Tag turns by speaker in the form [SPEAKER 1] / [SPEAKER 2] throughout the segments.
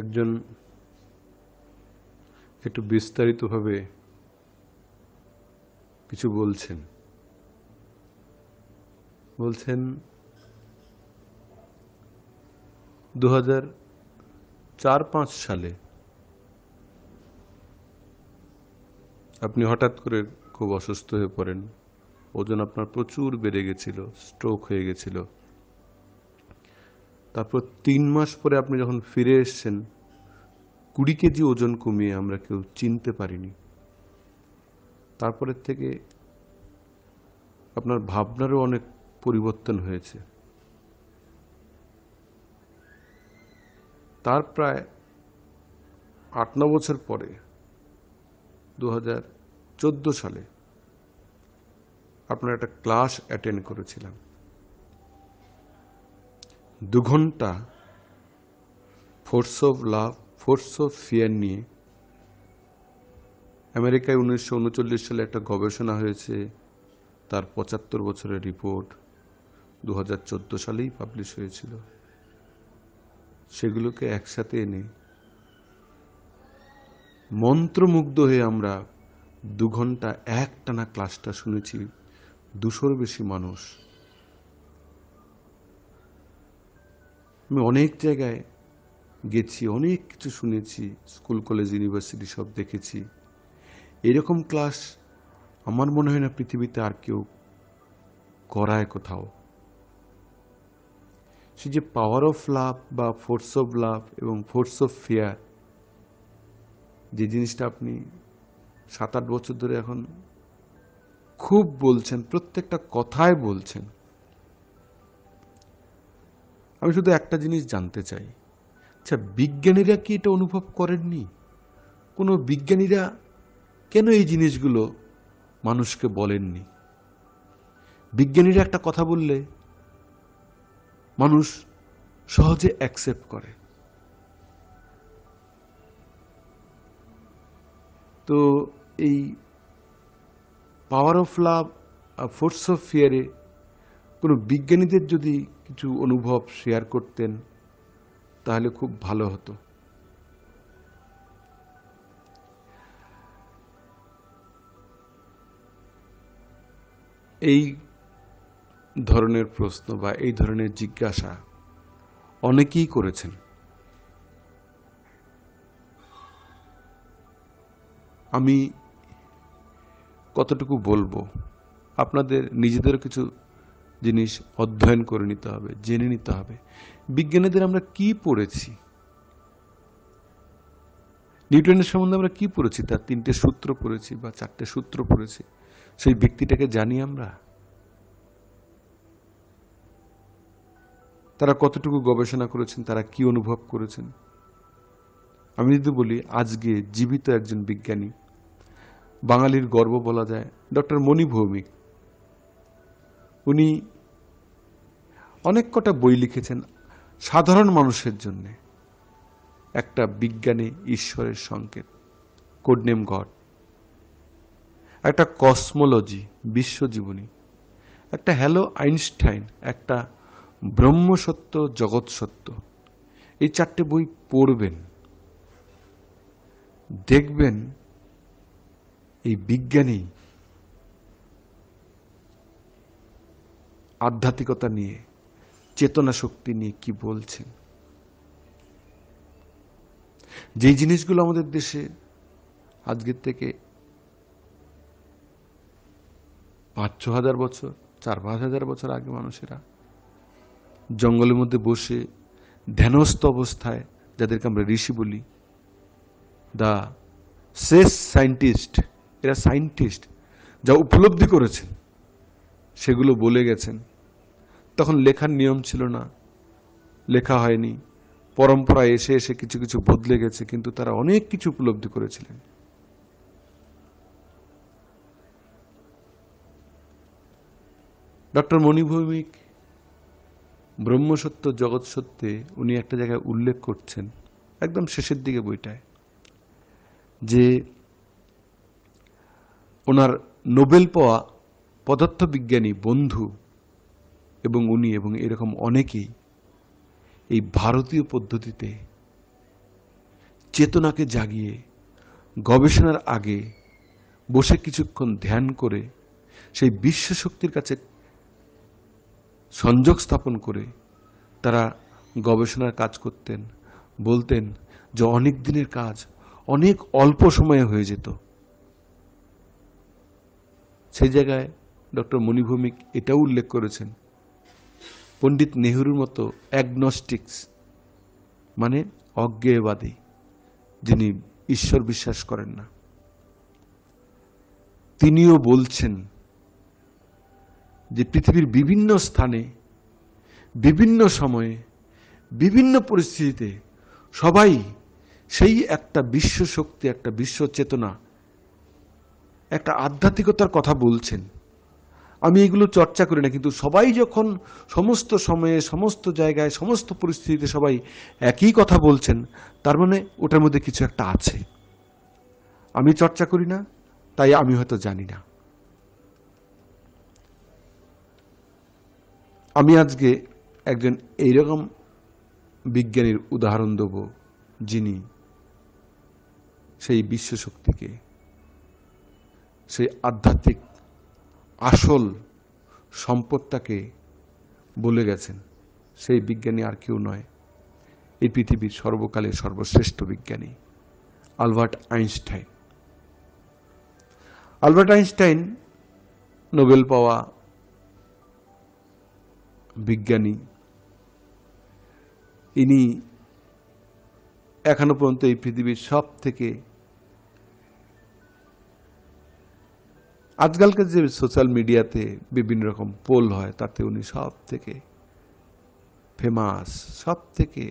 [SPEAKER 1] একজন একটু বিস্তারিতভাবে কিছু বলছেন বলছেন দু হাজার চার পাঁচ সালে আপনি হঠাৎ করে খুব অসুস্থ হয়ে পড়েন ওজন আপনার প্রচুর বেড়ে গেছিল স্ট্রোক হয়ে গেছিল তারপর তিন মাস পরে আপনি যখন ফিরে এসছেন কুড়ি কেজি ওজন কমিয়ে আমরা কেউ চিনতে পারিনি তারপরের থেকে আপনার ভাবনারও অনেক পরিবর্তন হয়েছে তার প্রায় আট ন বছর পরে দু হাজার সালে আপনার একটা ক্লাস অ্যাটেন্ড করেছিলাম দু ঘন্টা force of love force of fear নিয়ে আমেরিকায় উনিশশো উনচল্লিশ সালে একটা গবেষণা হয়েছে তার পঁচাত্তর বছরের রিপোর্ট দু হাজার চোদ্দো সালেই পাবলিশ হয়েছিল সেগুলোকে একসাথে এনে মন্ত্রমুগ্ধ হয়ে আমরা দু ঘন্টা এক টানা ক্লাসটা শুনেছি দুশোর বেশি মানুষ আমি অনেক জায়গায় গেছি অনেক কিছু শুনেছি স্কুল কলেজ ইউনিভার্সিটি সব দেখেছি এরকম ক্লাস আমার মনে হয় না পৃথিবীতে আর কেউ করায় কোথাও সে যে পাওয়ার অফ লাভ বা ফোর্স অফ লাভ এবং ফোর্স অফ ফেয়ার যে জিনিসটা আপনি সাত আট বছর ধরে এখন খুব বলছেন প্রত্যেকটা কথায় বলছেন আমি শুধু একটা জিনিস জানতে চাই আচ্ছা বিজ্ঞানীরা কি এটা অনুভব করেননি কোনো বিজ্ঞানীরা কেন এই জিনিসগুলো মানুষকে বলেননি বিজ্ঞানীরা একটা কথা বললে মানুষ সহজে অ্যাকসেপ্ট করে তো এই power of love force of ফিয়ারে কোনো বিজ্ঞানীদের যদি কিছু অনুভব শেয়ার করতেন তাহলে খুব ভালো হতো এই ধরনের প্রশ্ন বা এই ধরনের জিজ্ঞাসা অনেকেই করেছেন আমি কতটুকু বলবো আপনাদের নিজেদের কিছু জিনিস অধ্যয়ন করে নিতে হবে জেনে নিতে হবে বিজ্ঞানীদের আমরা কি পড়েছি নিউটনের সম্বন্ধে আমরা কি পড়েছি তার তিনটে সূত্র পড়েছি বা চারটে সূত্র পড়েছি সেই ব্যক্তিটাকে জানি আমরা তারা কতটুকু গবেষণা করেছেন তারা কি অনুভব করেছেন আমি যদি বলি আজকে জীবিত একজন বিজ্ঞানী বাঙালির গর্ব বলা যায় ডক্টর মণি ভৌমিক উনি অনেক কটা বই লিখেছেন সাধারণ মানুষের জন্যে একটা বিজ্ঞানী ঈশ্বরের সংকেত কোডনেম গড একটা কসমোলজি বিশ্বজীবনী একটা হ্যালো আইনস্টাইন একটা ব্রহ্মসত্য জগৎ সত্য এই চারটে বই পড়বেন দেখবেন এই বিজ্ঞানী আধ্যাত্মিকতা নিয়ে চেতনা শক্তি নিয়ে কি বলছেন যে জিনিসগুলো আমাদের দেশে আজকের থেকে পাঁচ ছ হাজার বছর চার পাঁচ হাজার বছর আগে মানুষেরা জঙ্গলের মধ্যে বসে ধ্যানস্থ অবস্থায় যাদেরকে আমরা ঋষি বলি দা শেষ সায়েন্টিস্ট এরা সায়েন্টিস্ট যা উপলব্ধি করেছেন সেগুলো বলে গেছেন তখন লেখার নিয়ম ছিল না লেখা হয়নি পরম্পরা এসে এসে কিছু কিছু বদলে গেছে কিন্তু তারা অনেক কিছু উপলব্ধি করেছিলেন ডক্টর মণিভৌমিক ব্রহ্মসত্য জগৎ সত্যে উনি একটা জায়গায় উল্লেখ করছেন একদম শেষের দিকে বইটায় যে ওনার নোবেল পাওয়া পদার্থবিজ্ঞানী বন্ধু এবং উনি এবং এরকম অনেকেই এই ভারতীয় পদ্ধতিতে চেতনাকে জাগিয়ে গবেষণার আগে বসে কিছুক্ষণ ধ্যান করে সেই বিশ্ব শক্তির কাছে সংযোগ স্থাপন করে তারা গবেষণার কাজ করতেন বলতেন যে অনেক দিনের কাজ অনেক অল্প সময়ে হয়ে যেত সেই জায়গায় ডক্টর মণিভূমিক এটাও উল্লেখ করেছেন পণ্ডিত নেহরুর মতো অ্যাগনস্টিক্স মানে অজ্ঞেয়বাদী যিনি ঈশ্বর বিশ্বাস করেন না তিনিও বলছেন যে পৃথিবীর বিভিন্ন স্থানে বিভিন্ন সময়ে বিভিন্ন পরিস্থিতিতে সবাই সেই একটা বিশ্ব শক্তি একটা বিশ্ব চেতনা একটা আধ্যাত্মিকতার কথা বলছেন আমি এগুলো চর্চা করি না কিন্তু সবাই যখন সমস্ত সময়ে সমস্ত জায়গায় সমস্ত পরিস্থিতিতে সবাই একই কথা বলছেন তার মানে ওটার মধ্যে কিছু একটা আছে আমি চর্চা করি না তাই আমি হয়তো জানি না আমি আজকে একজন এইরকম বিজ্ঞানীর উদাহরণ দেব যিনি সেই বিশ্বশক্তিকে সেই আধ্যাত্মিক আসল সম্পদটাকে বলে গেছেন সেই বিজ্ঞানী আর কেউ নয় এই পৃথিবীর সর্বকালে সর্বশ্রেষ্ঠ বিজ্ঞানী Albert Einstein Albert Einstein Nobel পাওয়া বিজ্ঞানী ইনি এখনো পর্যন্ত এই পৃথিবীর সব থেকে আজকালকার যে সোশ্যাল মিডিয়াতে বিভিন্ন রকম পোল হয় তাতে উনি সব থেকে ফেমাস সব থেকে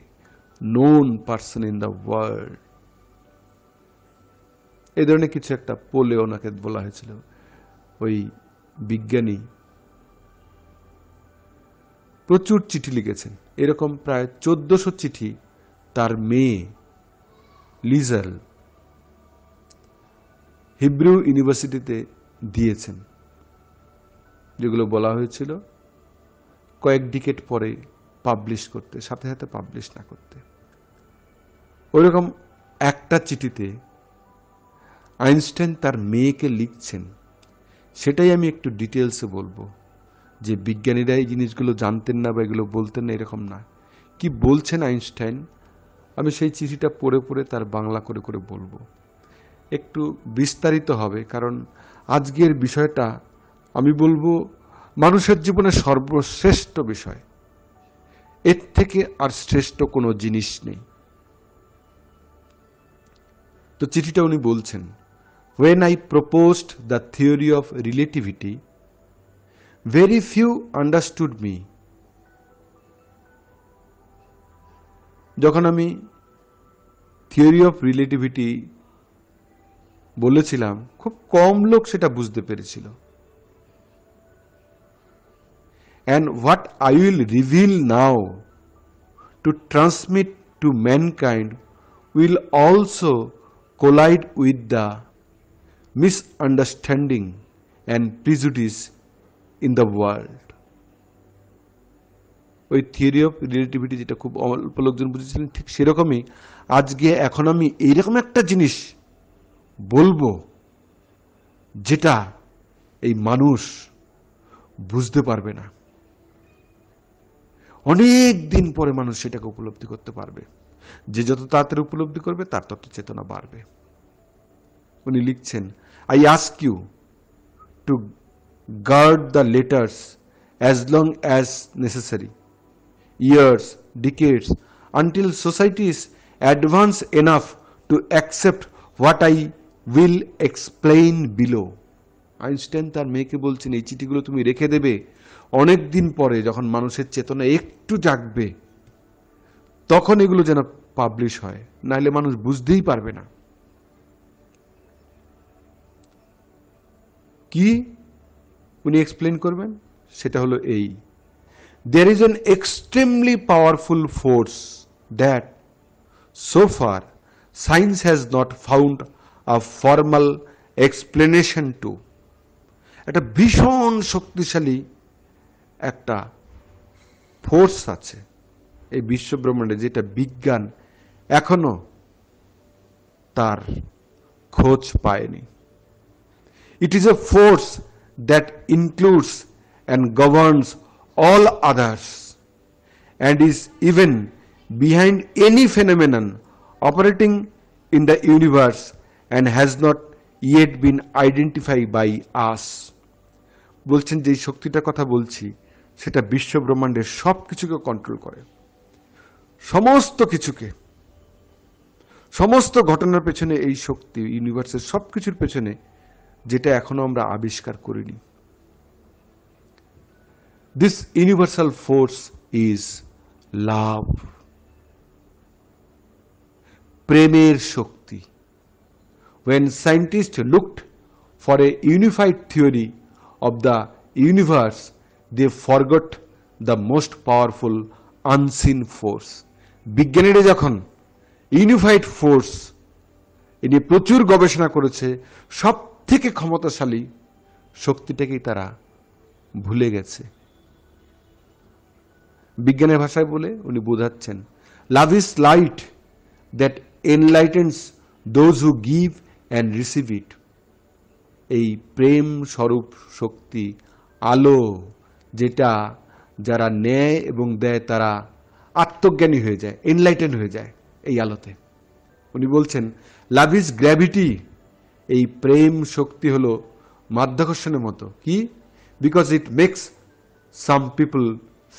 [SPEAKER 1] known person in the world এই ধরনের কিছু একটা পোলে ওনাকে বলা হয়েছিল ওই বিজ্ঞানী প্রচুর চিঠি লিখেছেন এরকম প্রায় চোদ্দশো চিঠি তার মেয়ে লিজাল হিব্রু ইউনিভার্সিটিতে দিয়েছেন যেগুলো বলা হয়েছিল কয়েক ডিকেট পরে পাবলিশ করতে সাথে সাথে পাবলিশ না করতে ওইরকম একটা চিঠিতে আইনস্টাইন তার মেয়েকে লিখছেন সেটাই আমি একটু ডিটেলসে বলবো যে বিজ্ঞানীরা এই জিনিসগুলো জানতেন না বা এগুলো বলতেন না এরকম না কি বলছেন আইনস্টাইন আমি সেই চিঠিটা পড়ে পড়ে তার বাংলা করে করে বলবো একটু বিস্তারিত হবে কারণ আজকের বিষয়টা আমি বলবো মানুষের জীবনে সর্বশ্রেষ্ঠ বিষয় এর থেকে আর শ্রেষ্ঠ কোনো জিনিস নেই তো চিঠিটা উনি বলছেন when I proposed the theory of relativity very few understood me যখন আমি থিওরি অফ রিলেটিভিটি বলেছিলাম খুব কম লোক সেটা বুঝতে পেরেছিল and what I will reveal now to transmit to mankind will also collide with the misunderstanding and prejudice in the world ওই theory of relativity যেটা খুব অল্প লোকজন বুঝেছিলেন ঠিক সেরকমই আজকে এখন আমি এইরকম একটা জিনিস বলবো যেটা এই মানুষ বুঝতে পারবে না অনেক দিন পরে মানুষ সেটাকে উপলব্ধি করতে পারবে যে যত তাড়াতাড়ি উপলব্ধি করবে তার তত চেতনা বাড়বে উনি লিখছেন I ask you to guard the letters as long as necessary years decades until societies advance enough to accept what I will explain below Einstein তার মেয়েকে বলছেন এই চিঠিগুলো তুমি রেখে দেবে অনেক দিন পরে যখন মানুষের চেতনা একটু জাগবে তখন এগুলো যেন পাবলিশ হয় নাহলে মানুষ বুঝতেই পারবে না কি উনি এক্সপ্লেন করবেন সেটা হলো এই there is an extremely powerful force that so far science has not found formal explanation to একটা ভীষণ শক্তিশালী একটা ফোর্স আছে এই বিশ্বব্রহ্মাণ্ডে যেটা বিজ্ঞান এখনো তার খোঁজ পায়নি it is a force that includes and governs all others and is even behind any phenomenon operating in the universe and has not yet been identify by us বলছেন যে শক্তিটার কথা বলছি সেটা বিশ্বব্রহ্মাণ্ডের সব কিছুকে কন্ট্রোল করে সমস্ত কিছুকে সমস্ত ঘটনার পেছনে এই শক্তি ইউনিভার্সের সব কিছুর পেছনে যেটা এখনো আমরা আবিষ্কার করিনি this universal force is love প্রেমের শক্তি when scientists looked for a unified theory of the universe, they forgot the most powerful unseen force. বিজ্ঞানীরা যখন ইউনিফাইড ফোর্স এ নিয়ে প্রচুর গবেষণা করেছে সব থেকে ক্ষমতাশালী শক্তিটাকেই তারা ভুলে গেছে বিজ্ঞানের ভাষায় বলে উনি বোঝাচ্ছেন love is light that enlightens those who give and receive it এই প্রেম স্বরূপ শক্তি আলো যেটা যারা নেয় এবং দেয় তারা আত্মজ্ঞানী হয়ে যায় এনলাইটেন হয়ে যায় এই আলোতে উনি বলছেন লাভ ইজ গ্র্যাভিটি এই প্রেম শক্তি হলো মাধ্যাকর্ষণের মতো কি because it makes some people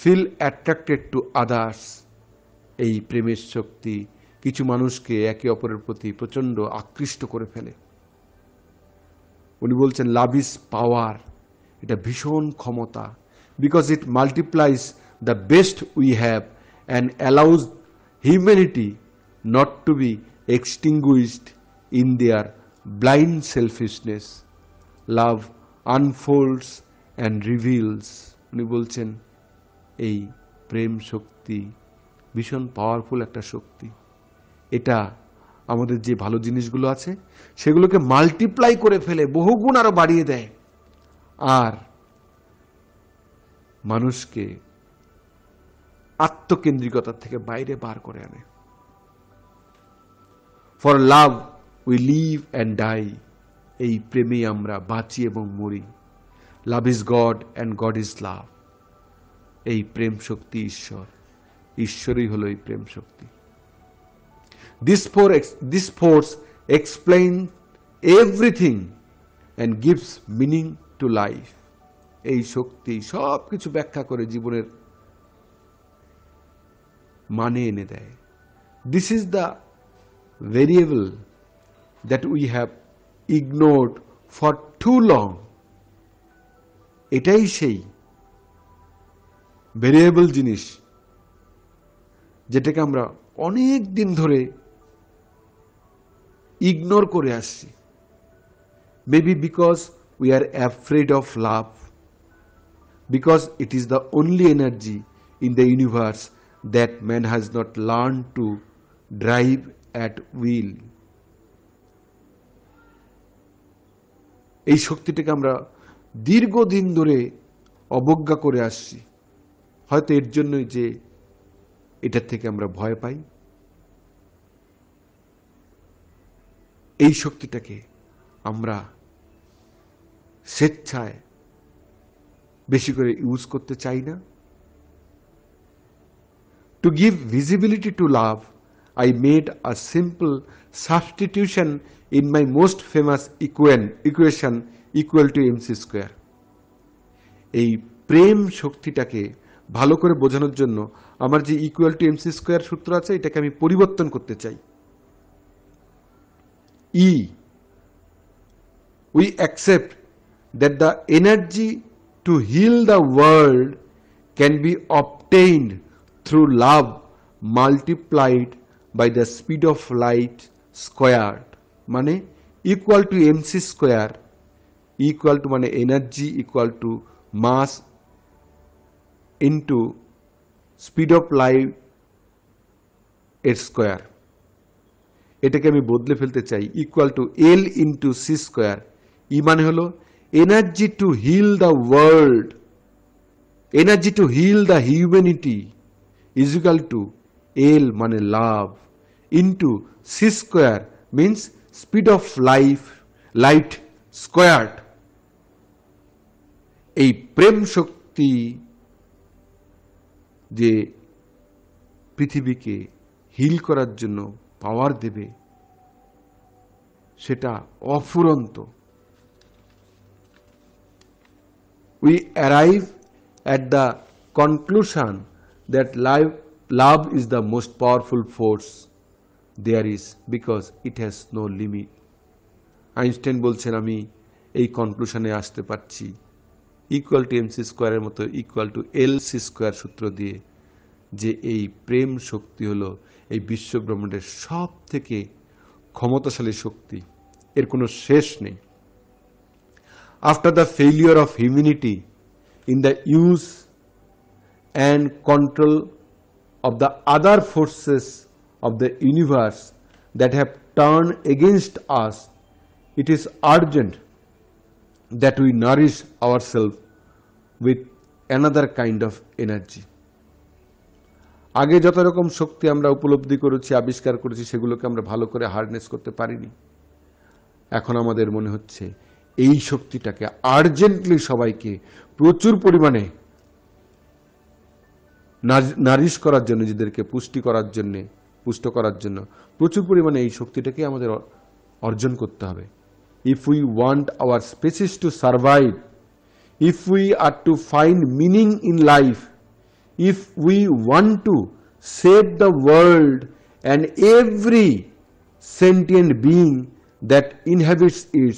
[SPEAKER 1] feel attracted to others এই প্রেমের শক্তি কিছু মানুষকে একে অপরের প্রতি প্রচণ্ড আকৃষ্ট করে ফেলে উনি বলছেন লাভ ইজ পাওয়ার এটা ভীষণ ক্ষমতা because it multiplies the best we have and allows humanity not to be extinguished in their blind selfishness love unfolds and reveals উনি বলছেন এই প্রেম শক্তি ভীষণ পাওয়ারফুল একটা শক্তি এটা আমাদের যে ভালো জিনিসগুলো আছে সেগুলোকে মাল্টিপ্লাই করে ফেলে বহুগুণ আরও বাড়িয়ে দেয় আর মানুষকে আত্মকেন্দ্রিকতার থেকে বাইরে বার করে আনে for love we live and die এই প্রেমে আমরা বাঁচি এবং মরি love is God and God is love এই প্রেম শক্তি ঈশ্বর ঈশ্বরই হলো এই প্রেম শক্তি This force, this force explains everything and gives meaning to life. এই শক্তি সব কিছু ব্যাখ্যা করে জীবনের মানে এনে দেয় this is the variable that we have ignored for too long এটাই সেই ভেরিয়েবল জিনিস যেটাকে আমরা অনেক দিন ধরে ইগনোর করে আসছি maybe because we are afraid of love because it is the only energy in the universe that man has not learn to drive at will এই শক্তিটাকে আমরা দীর্ঘদিন ধরে অবজ্ঞা করে আসছি হয়তো এর জন্যই যে এটার থেকে আমরা ভয় পাই এই শক্তিটাকে আমরা স্বেচ্ছায় বেশি করে ইউজ করতে চাই না to give visibility to love I made a simple substitution in my most famous equa equation equal to MC square এই প্রেম শক্তিটাকে ভালো করে বোঝানোর জন্য আমার যে ইকুয়াল টু এমসি স্কোয়ার সূত্র আছে এটাকে আমি পরিবর্তন করতে চাই E, we accept that the energy to heal the world can be obtained through love multiplied by the speed of light squared মানে equal to mc square, equal to মানে energy equal to mass into speed of light এর square. এটাকে আমি বদলে ফেলতে চাই equal to L into C square E মানে হলো energy to heal the world energy to heal the humanity is equal to L মানে love into C square means speed of life light squared এই প্রেম শক্তি যে পৃথিবীকে hill করার জন্য পাওয়ার দেবে সেটা অফুরন্ত we arrive at the conclusion that live love is the most powerful force there is because it has no limit Einstein বলছেন আমি এই কনক্লুশনে আসতে পারছি ইকুয়াল টু এমসি স্কোয়ারের মতো equal to L C square সূত্র দিয়ে যে এই প্রেম শক্তি হলো এই বিশ্বব্রহ্মাণ্ডের সব থেকে ক্ষমতাশালী শক্তি এর কোনো শেষ নেই after the failure of humanity in the use and control of the other forces of the universe that have turned against us, it is urgent that we nourish ourselves with another kind of energy. আগে যত রকম শক্তি আমরা উপলব্ধি করেছি আবিষ্কার করেছি সেগুলোকে আমরা ভালো করে হার্নেস করতে পারিনি এখন আমাদের মনে হচ্ছে এই শক্তিটাকে আর্জেন্টলি সবাইকে প্রচুর পরিমাণে নারিশ করার জন্য নিজেদেরকে পুষ্টি করার জন্যে পুষ্ট করার জন্য প্রচুর পরিমাণে এই শক্তিটাকে আমাদের অর্জন করতে হবে if we want our species to survive if we are to find meaning in life if we want to save the world and every sentient being that inhabits it,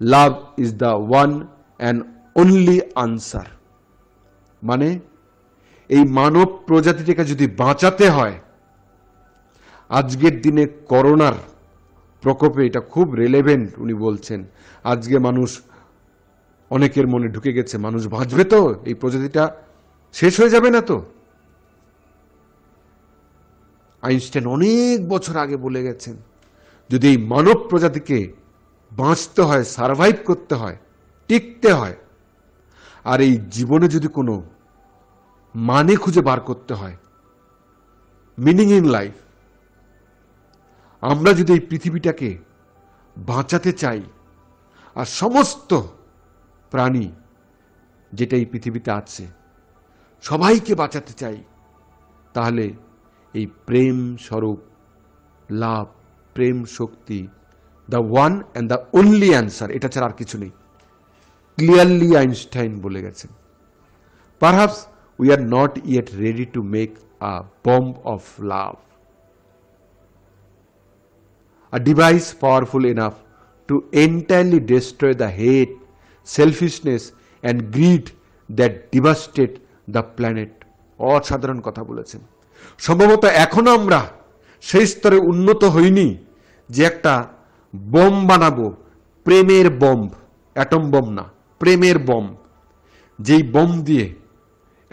[SPEAKER 1] love is the one and only answer. মানে এই মানব প্রজাতিটাকে যদি বাঁচাতে হয় আজকের দিনে করোনার প্রকোপে এটা খুব রেলেভেন্ট উনি বলছেন আজকে মানুষ অনেকের মনে ঢুকে গেছে মানুষ বাঁচবে তো এই প্রজাতিটা শেষ হয়ে যাবে না তো আইনস্টাইন অনেক বছর আগে বলে গেছেন যদি এই মানব প্রজাতিকে বাঁচতে হয় সারভাইভ করতে হয় টিকতে হয় আর এই জীবনে যদি কোনো মানে খুঁজে বার করতে হয় মিনিং ইন লাইফ আমরা যদি এই পৃথিবীটাকে বাঁচাতে চাই আর সমস্ত প্রাণী যেটা এই পৃথিবীতে আছে সবাইকে বাঁচাতে চাই তাহলে এই প্রেম স্বরূপ লাভ প্রেম শক্তি the one and the only answer এটা ছাড়া আর কিছু নেই ক্লিয়ারলি আইনস্টাইন বলে গেছেন perhaps we are not yet ready to make a bomb of love a device powerful enough to entirely destroy the hate, selfishness and greed that devastate the planet অসাধারণ কথা বলেছেন সম্ভবত এখনও আমরা সেই স্তরে উন্নত হইনি যে একটা বোম বানাবো প্রেমের বম্ব অ্যাটম বম না প্রেমের বম যেই বম দিয়ে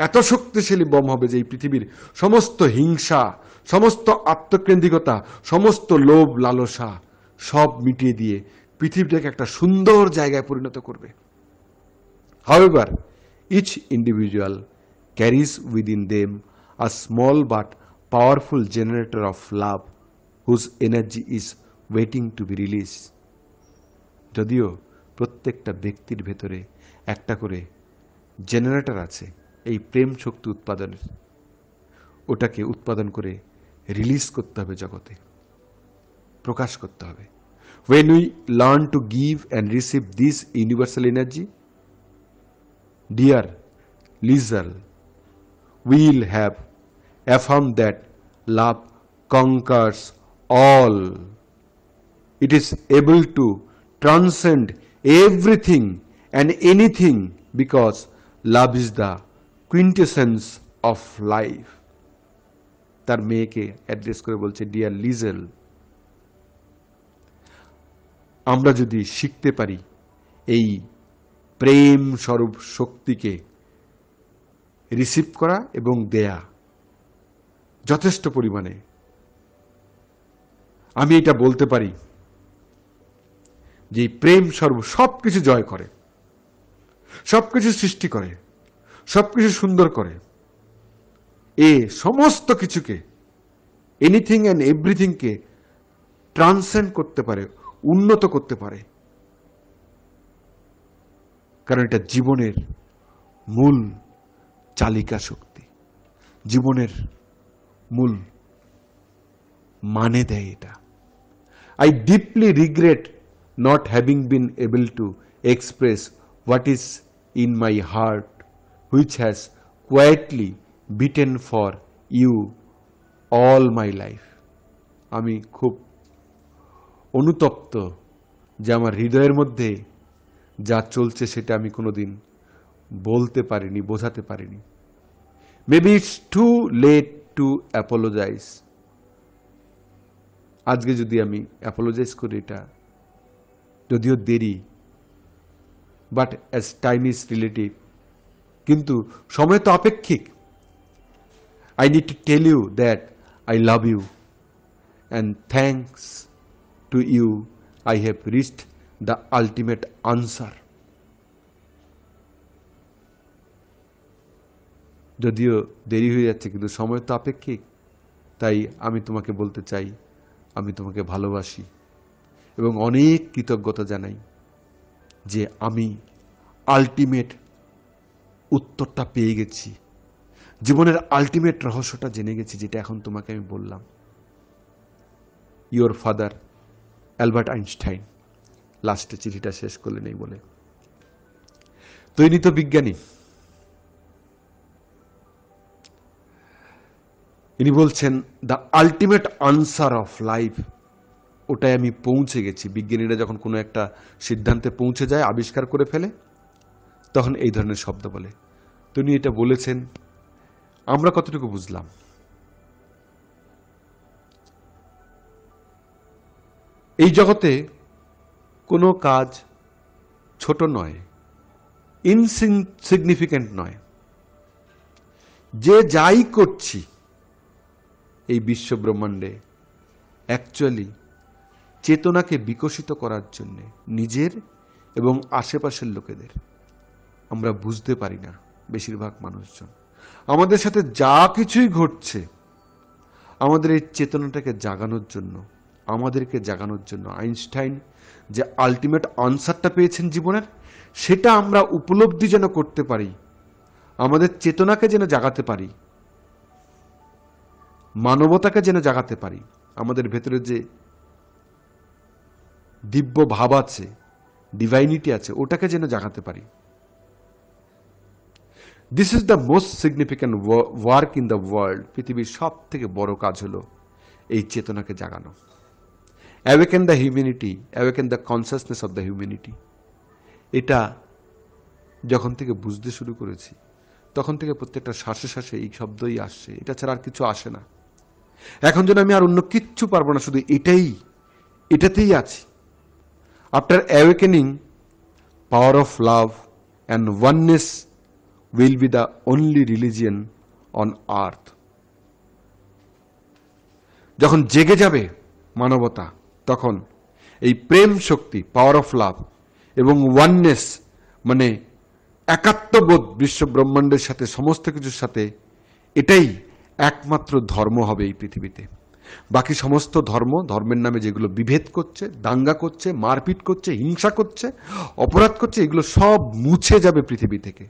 [SPEAKER 1] এত শক্তিশালী বম হবে যে পৃথিবীর সমস্ত হিংসা সমস্ত আত্মকেন্দ্রিকতা সমস্ত লোভ লালসা সব মিটিয়ে দিয়ে পৃথিবীটাকে একটা সুন্দর জায়গায় পরিণত করবে however each individual carries within them a small but powerful generator of love whose energy is waiting to be release যদিও প্রত্যেকটা ব্যক্তির ভেতরে একটা করে জেনারেটর আছে এই প্রেম শক্তি উৎপাদনের ওটাকে উৎপাদন করে রিলিজ করতে হবে জগতে প্রকাশ করতে হবে when we learn to give and receive this universal energy dear Lieserl will have affirmed that love conquers all. It is able to transcend everything and anything because love is the quintessence of life. তার মেয়েকে address করে বলছে deer Lizelle আমরা যদি শিখতে পারি এই প্রেম স্বরূপ শক্তিকে রিসিভ করা এবং দেয়া যথেষ্ট পরিমাণে আমি এটা বলতে পারি যে প্রেম সর্ব সব কিছু জয় করে সব কিছু সৃষ্টি করে সব কিছু সুন্দর করে এ সমস্ত কিছুকে এনিথিং অ্যান্ড এভরিথিংকে ট্রান্সেন্ড করতে পারে উন্নত করতে পারে কারণ এটা জীবনের মূল চালিকা শক্তি জীবনের মূল মানে দেয় এটা I deeply regret not having been able to express what is in my heart which has quietly beaten for you all my life আমি খুব অনুতপ্ত যে আমার হৃদয়ের মধ্যে যা চলছে সেটা আমি কোনোদিন দিন বলতে পারিনি বোঝাতে পারিনি maybe it's too late to apologize আজকে যদি আমি অ্যাপোলোজাইজ করি এটা যদিও দেরি but as time is relative কিন্তু সময় তো আপেক্ষিক I need to tell you that I love you and thanks to you I have reached the ultimate answer যদিও দেরি হয়ে যাচ্ছে কিন্তু সময় তো আপেক্ষিক তাই আমি তোমাকে বলতে চাই আমি তোমাকে ভালোবাসি এবং অনেক কৃতজ্ঞতা জানাই যে আমি আলটিমেট উত্তরটা পেয়ে গেছি জীবনের আলটিমেট রহস্যটা জেনে গেছি যেটা এখন তোমাকে আমি বললাম ইয়োর ফাদার অ্যালবার্ট আইনস্টাইন লাস্টে চিঠিটা শেষ করলেন এই বলে তৈনিত বিজ্ঞানী ইনি বলছেন the ultimate answer of life ওটাই আমি পৌঁছে গেছি বিজ্ঞানীরা যখন কোনো একটা সিদ্ধান্তে পৌঁছে যায় আবিষ্কার করে ফেলে তখন এই ধরনের শব্দ বলে তিনি এটা বলেছেন আমরা কতটুকু বুঝলাম এই জগতে কোনো কাজ ছোট নয় ইনসিগনিফিক্যান্ট নয় যে যাই করছি এই বিশ্বব্রহ্মাণ্ডে অ্যাকচুয়ালি চেতনাকে বিকশিত করার জন্যে নিজের এবং আশেপাশের লোকেদের আমরা বুঝতে পারি না বেশিরভাগ মানুষজন আমাদের সাথে যা কিছুই ঘটছে আমাদের এই চেতনাটাকে জাগানোর জন্য আমাদেরকে জাগানোর জন্য আইনস্টাইন যে আলটিমেট আনসারটা পেয়েছেন জীবনের সেটা আমরা উপলব্ধি যেন করতে পারি আমাদের চেতনাকে যেন জাগাতে পারি মানবতাকে যেন জাগাতে পারি আমাদের ভেতরে যে দিব্য ভাব আছে ডিভাইনিটি আছে ওটাকে যেন জাগাতে পারি this is the most significant work in the world পৃথিবীর সব থেকে বড় কাজ হলো এই চেতনাকে জাগানো awaken the humanity awaken the consciousness of the humanity এটা যখন থেকে বুঝতে শুরু করেছি তখন থেকে প্রত্যেকটা শ্বাসে শ্বাসে এই শব্দই আসছে এটা ছাড়া আর কিছু আসে না এখন যেন আমি আর অন্য কিচ্ছু পারবো না শুধু এটাই এটাতেই আছি after awakening power of love and oneness will be the only religion on earth যখন জেগে যাবে মানবতা তখন এই প্রেম শক্তি পাওয়ার অফ লাভ এবং ওয়াননেস মানে একাত্মবোধ বিশ্ব ব্রহ্মাণ্ডের সাথে সমস্ত কিছুর সাথে এটাই একমাত্র ধর্ম হবে এই পৃথিবীতে বাকি সমস্ত ধর্ম ধর্মের নামে যেগুলো বিভেদ করছে দাঙ্গা করছে মারপিট করছে হিংসা করছে অপরাধ করছে এগুলো সব মুছে যাবে পৃথিবী থেকে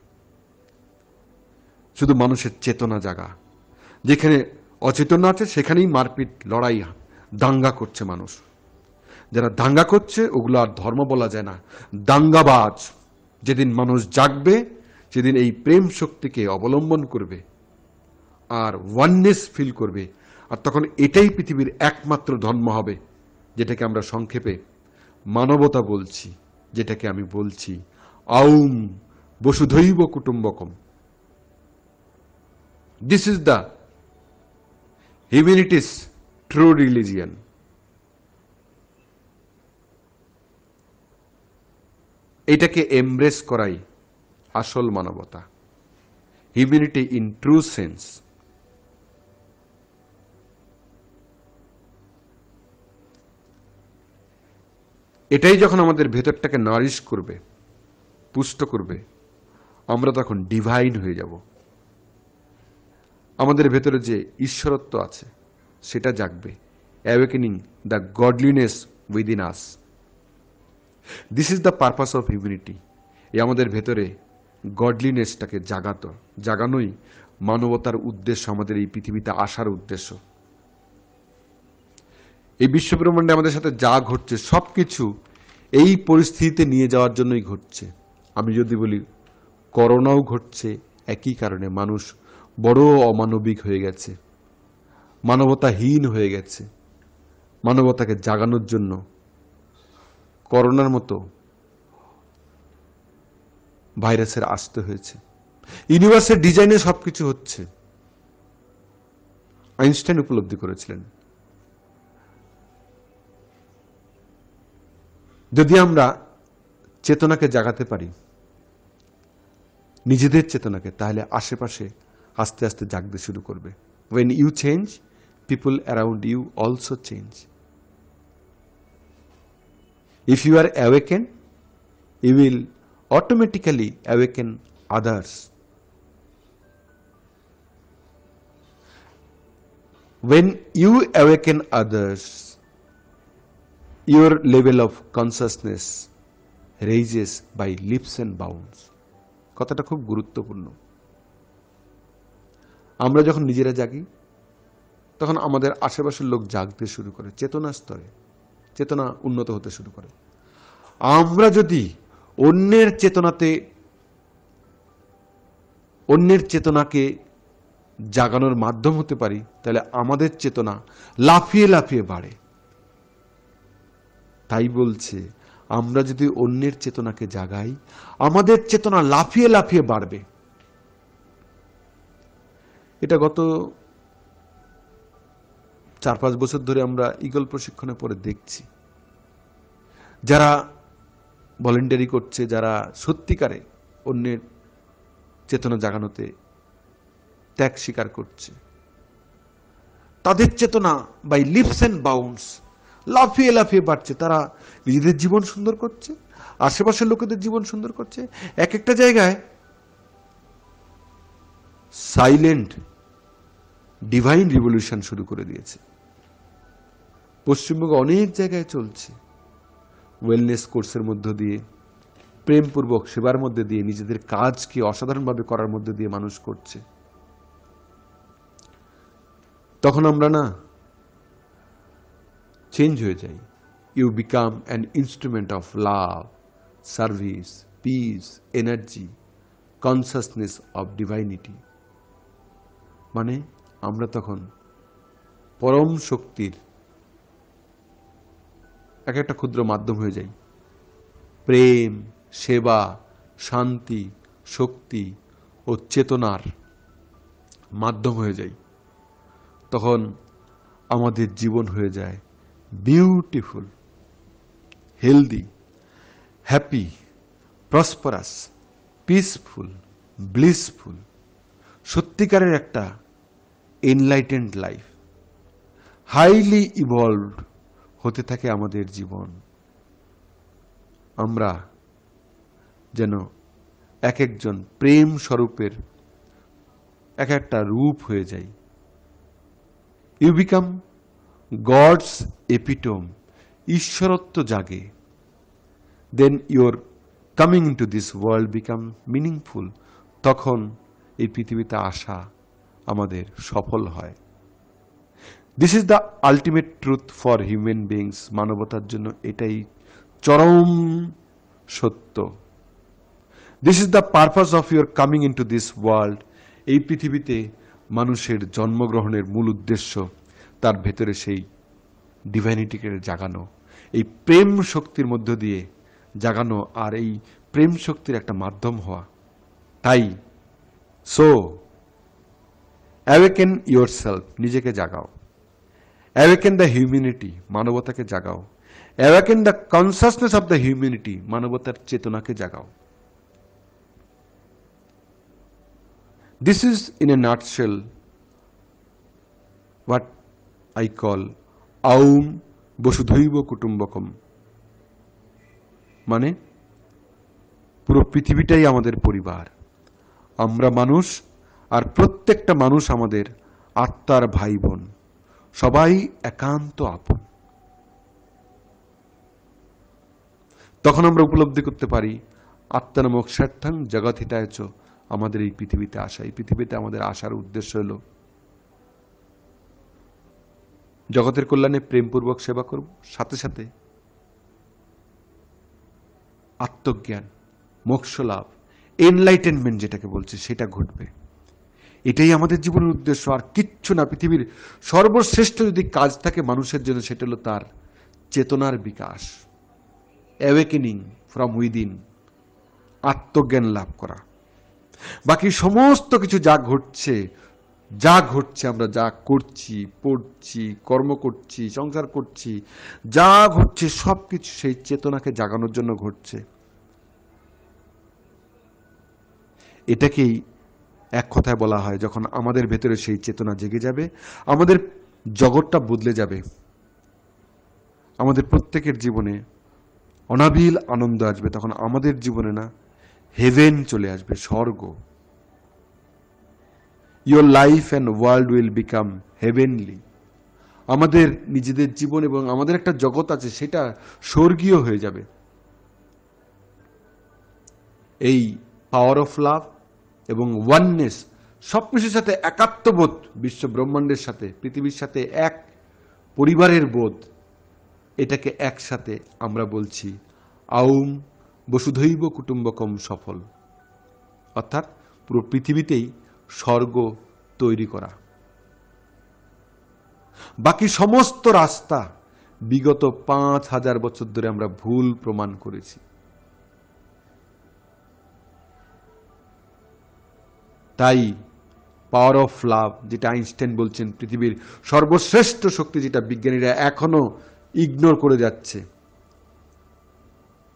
[SPEAKER 1] শুধু মানুষের চেতনা জাগা যেখানে অচেতনা আছে সেখানেই মারপিট লড়াই দাঙ্গা করছে মানুষ যারা দাঙ্গা করছে ওগুলো আর ধর্ম বলা যায় না দাঙ্গাবাজ যেদিন মানুষ জাগবে সেদিন এই প্রেম শক্তিকে অবলম্বন করবে আর ওয়াননেস ফিল করবে আর তখন এটাই পৃথিবীর একমাত্র ধর্ম হবে যেটাকে আমরা সংক্ষেপে মানবতা বলছি যেটাকে আমি বলছি আউম বসুধৈব কুটুম্বকম this is the humanity's true religion এটাকে এমব্রেস করাই আসল মানবতা হিউম্যানিটি ইন ট্রু সেন্স এটাই যখন আমাদের ভেতরটাকে নারিশ করবে পুষ্ট করবে আমরা তখন ডিভাইন হয়ে যাব আমাদের ভেতরে যে ঈশ্বরত্ব আছে সেটা জাগবে awakening the godliness within us this is the purpose of humanity এ আমাদের ভেতরে গডলিনেসটাকে জাগাত জাগানোই মানবতার উদ্দেশ্য আমাদের এই পৃথিবীতে আসার উদ্দেশ্য এই বিশ্বব্রহ্মাণ্ডে আমাদের সাথে যা ঘটছে সব কিছু এই পরিস্থিতিতে নিয়ে যাওয়ার জন্যই ঘটছে আমি যদি বলি করোনাও ঘটছে একই কারণে মানুষ বড় অমানবিক হয়ে গেছে মানবতাহীন হয়ে গেছে মানবতাকে জাগানোর জন্য করোনার মতো ভাইরাসের আসতে হয়েছে ইউনিভার্সের ডিজাইনে সব কিছু হচ্ছে আইনস্টাইন উপলব্ধি করেছিলেন যদি আমরা চেতনাকে জাগাতে পারি নিজেদের চেতনাকে তাহলে আশেপাশে আস্তে আস্তে জাগতে শুরু করবে when you change people around you also change if you are awaken you will automatically awaken others when you awaken others your level of consciousness raises by leaps and bounds কথাটা খুব গুরুত্বপূর্ণ আমরা যখন নিজেরা জাগি তখন আমাদের আশেপাশের লোক জাগতে শুরু করে চেতনা স্তরে চেতনা উন্নত হতে শুরু করে আমরা যদি অন্যের চেতনাতে অন্যের চেতনাকে জাগানোর মাধ্যম হতে পারি তাহলে আমাদের চেতনা লাফিয়ে লাফিয়ে বাড়ে তাই বলছে আমরা যদি অন্যের চেতনাকে জাগাই আমাদের চেতনা লাফিয়ে লাফিয়ে বাড়বে এটা গত চার পাঁচ বছর ধরে আমরা ইগল প্রশিক্ষণে পরে দেখছি যারা ভলেন্টারি করছে যারা সত্যিকারে অন্যের চেতনা জাগানোতে ত্যাগ স্বীকার করছে তাদের চেতনা বাই লিপস অ্যান্ড বাউন্স লাফিয়ে লাফিয়ে বাড়ছে তারা নিজেদের জীবন সুন্দর করছে আশেপাশের লোকেদের জীবন সুন্দর করছে এক একটা জায়গায় সাইলেন্ট ডিভাইন রিভলিউশন শুরু করে দিয়েছে পশ্চিমবঙ্গে অনেক জায়গায় চলছে ওয়েলনেস কোর্সের মধ্য দিয়ে প্রেমপূর্বক সেবার মধ্যে দিয়ে নিজেদের কাজকে অসাধারণভাবে করার মধ্যে দিয়ে মানুষ করছে তখন আমরা না চেঞ্জ হয়ে যাই you become an instrument of love service peace energy consciousness of divinity মানে আমরা তখন পরম শক্তির এক একটা ক্ষুদ্র মাধ্যম হয়ে যাই প্রেম সেবা শান্তি শক্তি ও চেতনার মাধ্যম হয়ে যাই তখন আমাদের জীবন হয়ে যায় beautiful, healthy, happy, prosperous peaceful blissful সত্যিকারের একটা এনলাইটেন্ড লাইফ হাইলি ইভলভড হতে থাকে আমাদের জীবন আমরা যেন এক একজন প্রেম স্বরূপের এক একটা রূপ হয়ে যাই ইউ বিকাম গডস এপিটোম ঈশ্বরত্ব জাগে then your coming to this world become meaningful তখন এই পৃথিবীতে আসা আমাদের সফল হয় this is the ultimate truth for human beings মানবতার জন্য এটাই চরম সত্য this is the purpose of your coming into this world এই পৃথিবীতে মানুষের জন্মগ্রহণের মূল উদ্দেশ্য তার ভেতরে সেই ডিভাইনিটিকে জাগানো এই প্রেম শক্তির মধ্য দিয়ে জাগানো আর এই প্রেম শক্তির একটা মাধ্যম হওয়া তাই সো অ্যাওয়েকেন ইয়োর সেলফ নিজেকে জাগাও অ্যাওয়েকেন দ্য হিউম্যানিটি মানবতাকে জাগাও awaken the consciousness of the humanity মানবতার চেতনাকে জাগাও this is in a nutshell what I call আউম বসুধৈব কুটুম্বকম মানে পুরো পৃথিবীটাই আমাদের পরিবার আমরা মানুষ আর প্রত্যেকটা মানুষ আমাদের আত্মার ভাই বোন সবাই একান্ত আপন তখন আমরা উপলব্ধি করতে পারি আত্মা নামক জগৎ হিতায়চ আমাদের এই পৃথিবীতে আসা এই পৃথিবীতে আমাদের আসার উদ্দেশ্য হলো জগতের কল্যাণে প্রেমপূর্বক সেবা করব সাথে সাথে আত্মজ্ঞান মোক্ষ লাভ এনলাইটেনমেন্ট যেটাকে বলছে সেটা ঘটবে এটাই আমাদের জীবনের উদ্দেশ্য আর কিচ্ছু না পৃথিবীর সর্বশ্রেষ্ঠ যদি কাজ থাকে মানুষের জন্য সেটা হলো তার চেতনার বিকাশ অ্যাওয়েকেনিং ফ্রম উইদিন আত্মজ্ঞান লাভ করা বাকি সমস্ত কিছু যা ঘটছে যা ঘটছে আমরা যা করছি পড়ছি কর্ম করছি সংসার করছি যা ঘটছে সব কিছু সেই চেতনাকে জাগানোর জন্য ঘটছে এটাকেই এক কথায় বলা হয় যখন আমাদের ভেতরে সেই চেতনা জেগে যাবে আমাদের জগৎটা বদলে যাবে আমাদের প্রত্যেকের জীবনে অনাবিল আনন্দ আসবে তখন আমাদের জীবনে না হেভেন চলে আসবে স্বর্গ your life and world will become heavenly আমাদের নিজেদের জীবন এবং আমাদের একটা জগৎ আছে সেটা স্বর্গীয় হয়ে যাবে এই পাওয়ার অফ লাভ এবং ওয়াননেস সব কিছুর সাথে একাত্মবোধ বিশ্ব ব্রহ্মাণ্ডের সাথে পৃথিবীর সাথে এক পরিবারের বোধ এটাকে একসাথে আমরা বলছি আউম বসুধৈব কুটুম্বকম সফল অর্থাৎ পুরো পৃথিবীতেই স্বর্গ তৈরি করা বাকি সমস্ত রাস্তা বিগত পাঁচ হাজার বছর ধরে আমরা ভুল প্রমাণ করেছি তাই পাওয়ার অফ লাভ যেটা আইনস্টাইন বলছেন পৃথিবীর সর্বশ্রেষ্ঠ শক্তি যেটা বিজ্ঞানীরা এখনো ইগনোর করে যাচ্ছে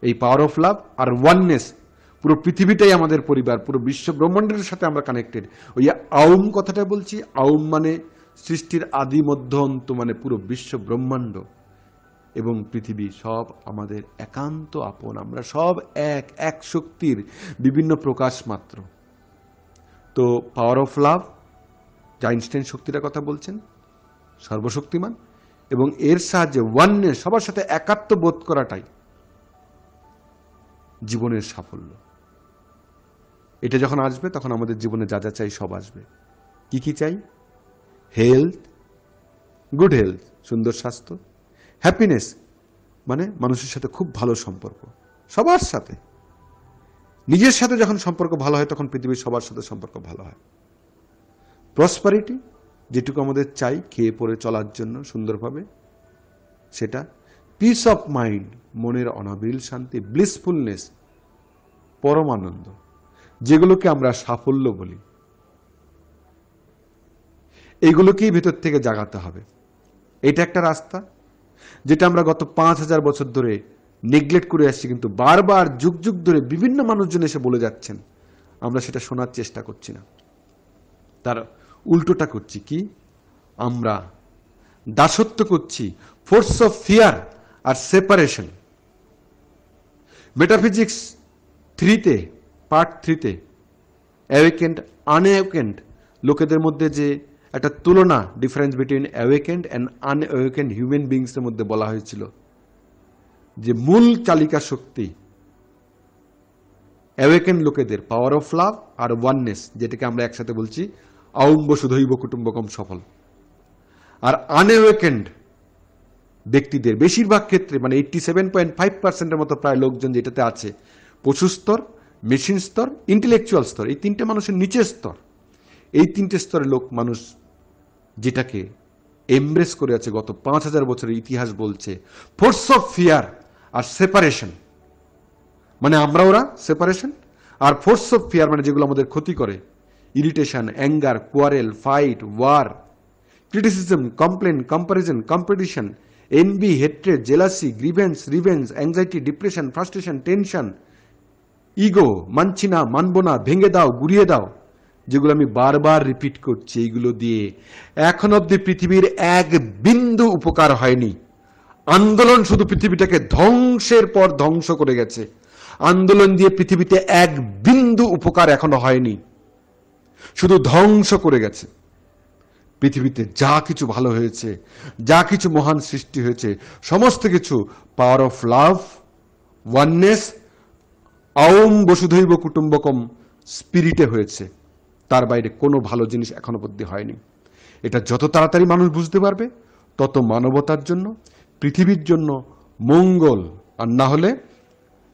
[SPEAKER 1] এই power of love R oneness পুরো পৃথিবীটাই আমাদের পরিবার পুরো বিশ্ব ব্রহ্মাণ্ডের সাথে আমরা কানেক্টেড ওই আউম কথাটা বলছি আউম মানে সৃষ্টির আদি মধ্য অন্ত মানে পুরো বিশ্ব ব্রহ্মাণ্ড এবং পৃথিবী সব আমাদের একান্ত আপন আমরা সব এক এক শক্তির বিভিন্ন প্রকাশ মাত্র তো পাওয়ার অফ লাভ জাইনস্টাইন শক্তিটা কথা বলছেন সর্বশক্তিমান এবং এর সাহায্যে ওয়ান্নে সবার সাথে একাত্ম বোধ করাটাই জীবনের সাফল্য এটা যখন আসবে তখন আমাদের জীবনে যা যা চাই সব আসবে কি কি চাই হেলথ গুড হেলথ সুন্দর স্বাস্থ্য হ্যাপিনেস মানে মানুষের সাথে খুব ভালো সম্পর্ক সবার সাথে নিজের সাথে যখন সম্পর্ক ভালো হয় তখন পৃথিবীর সবার সাথে সম্পর্ক ভালো হয় প্রসপারিটি যেটুকু আমাদের চাই খেয়ে পরে চলার জন্য সুন্দরভাবে সেটা পিস অফ মাইন্ড মনের অনাবিল শান্তি ব্লিসফুলনেস পরমানন্দ যেগুলোকে আমরা সাফল্য বলি এইগুলোকেই ভেতর থেকে জাগাতে হবে এটা একটা রাস্তা যেটা আমরা গত পাঁচ হাজার বছর ধরে নেগলেক্ট করে আসছি কিন্তু বারবার যুগ যুগ ধরে বিভিন্ন মানুষজন এসে বলে যাচ্ছেন আমরা সেটা শোনার চেষ্টা করছি না তার উল্টোটা করছি কি আমরা দাসত্ব করছি ফোর্স অফ ফিয়ার আর সেপারেশন মেটাফিজিক্স থ্রিতে পার্ট থ্রিতে অ্যাওয়েকেন্ড আনঅ্যাওয়েকেন্ড লোকেদের মধ্যে যে একটা তুলনা difference between awakened and unawakened human বিংসের মধ্যে বলা হয়েছিল যে মূল চালিকা শক্তি অ্যাওয়েকেন্ড লোকেদের পাওয়ার অফ লাভ আর ওয়াননেস যেটাকে আমরা একসাথে বলছি আউম্ব সুধৈব কুটুম্বকম সফল আর আনঅ্যাওয়েকেন্ড ব্যক্তিদের বেশিরভাগ ক্ষেত্রে মানে এইটটি সেভেন পয়েন্ট ফাইভ পার্সেন্টের মতো প্রায় লোকজন যেটাতে আছে পশুস্তর মেশিন স্তর ইন্টেলেকচুয়াল স্তর এই তিনটে মানুষের নিচের স্তর এই তিনটে স্তরের লোক মানুষ যেটাকে এমব্রেস করে আছে গত পাঁচ হাজার বছরের ইতিহাস বলছে ফোর্স অফ ফিয়ার আর সেপারেশন মানে আমরা ওরা সেপারেশন আর ফোর্স অফ ফিয়ার মানে যেগুলো আমাদের ক্ষতি করে irritation anger quarrel fight war criticism complain comparison competition envy hatred jealousy grievance revenge anxiety depression frustration tension ego মানছি না মানবো না ভেঙে দাও গুড়িয়ে দাও যেগুলো আমি বারবার রিপিট করছি এইগুলো দিয়ে এখন অব্দি পৃথিবীর এক বিন্দু উপকার হয়নি আন্দোলন শুধু পৃথিবীটাকে ধ্বংসের পর ধ্বংস করে গেছে আন্দোলন দিয়ে পৃথিবীতে এক বিন্দু উপকার এখনো হয়নি শুধু ধ্বংস করে গেছে পৃথিবীতে যা কিছু ভালো হয়েছে যা কিছু মহান সৃষ্টি হয়েছে সমস্ত কিছু পাওয়ার অফ লাভ ওয়াননেস আওম বসুধৈব কুটুম্বকম স্পিরিটে হয়েছে তার বাইরে কোনো ভালো জিনিস এখনো অবধি হয়নি এটা যত তাড়াতাড়ি মানুষ বুঝতে পারবে তত মানবতার জন্য পৃথিবীর জন্য মঙ্গল আর না হলে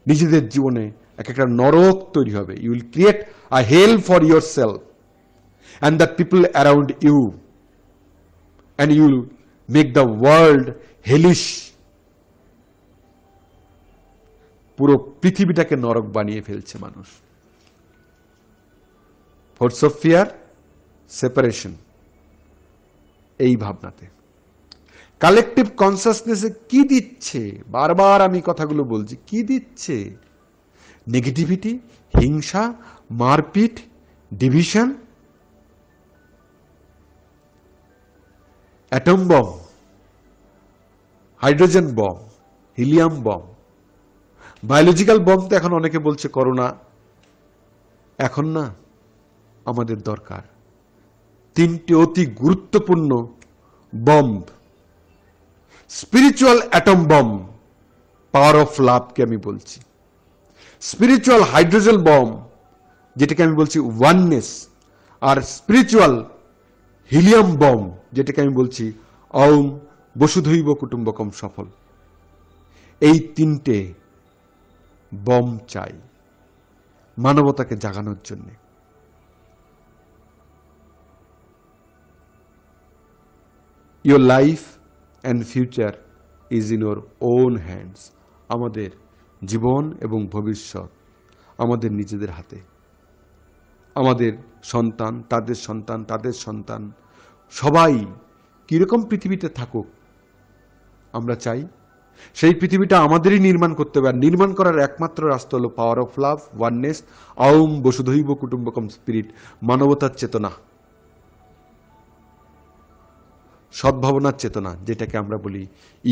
[SPEAKER 1] নিজেদের জীবনে এক একটা নরক তৈরি হবে you will create a hell for yourself and the people around you and you'll make the world hellish পুরো পৃথিবীটাকে নরক বানিয়ে ফেলছে মানুষ ফোর্স অফ ফিয়ার সেপারেশন এই ভাবনাতে কালেকটিভ কনসাসনেসে কি দিচ্ছে বারবার আমি কথাগুলো বলছি কি দিচ্ছে নেগেটিভিটি হিংসা মারপিট division atom bomb hydrogen bomb helium bomb biological bomb তো এখন অনেকে বলছে করোনা এখন না আমাদের দরকার তিনটি অতি গুরুত্বপূর্ণ bomb spiritual atom bomb power of লাভকে আমি বলছি স্পিরিচুয়াল হাইড্রোজেন বম যেটাকে আমি বলছি ওয়াননেস আর স্পিরিচুয়াল হিলিয়াম বম যেটাকে আমি বলছি অম বসুধৈব কুটুম্বকম সফল এই তিনটে বম চাই মানবতাকে জাগানোর জন্যে your life and future is in our own hands আমাদের জীবন এবং ভবিষ্যৎ আমাদের নিজেদের হাতে আমাদের সন্তান তাদের সন্তান তাদের সন্তান সবাই কীরকম পৃথিবীতে থাকুক আমরা চাই সেই পৃথিবীটা আমাদেরই নির্মাণ করতে হবে আর নির্মাণ করার একমাত্র রাস্তা হলো পাওয়ার অফ লাভ ওয়াননেস আউম বসুধৈব কুটুম্বকম স্পিরিট মানবতার চেতনা সদ্ভাবনার চেতনা যেটাকে আমরা বলি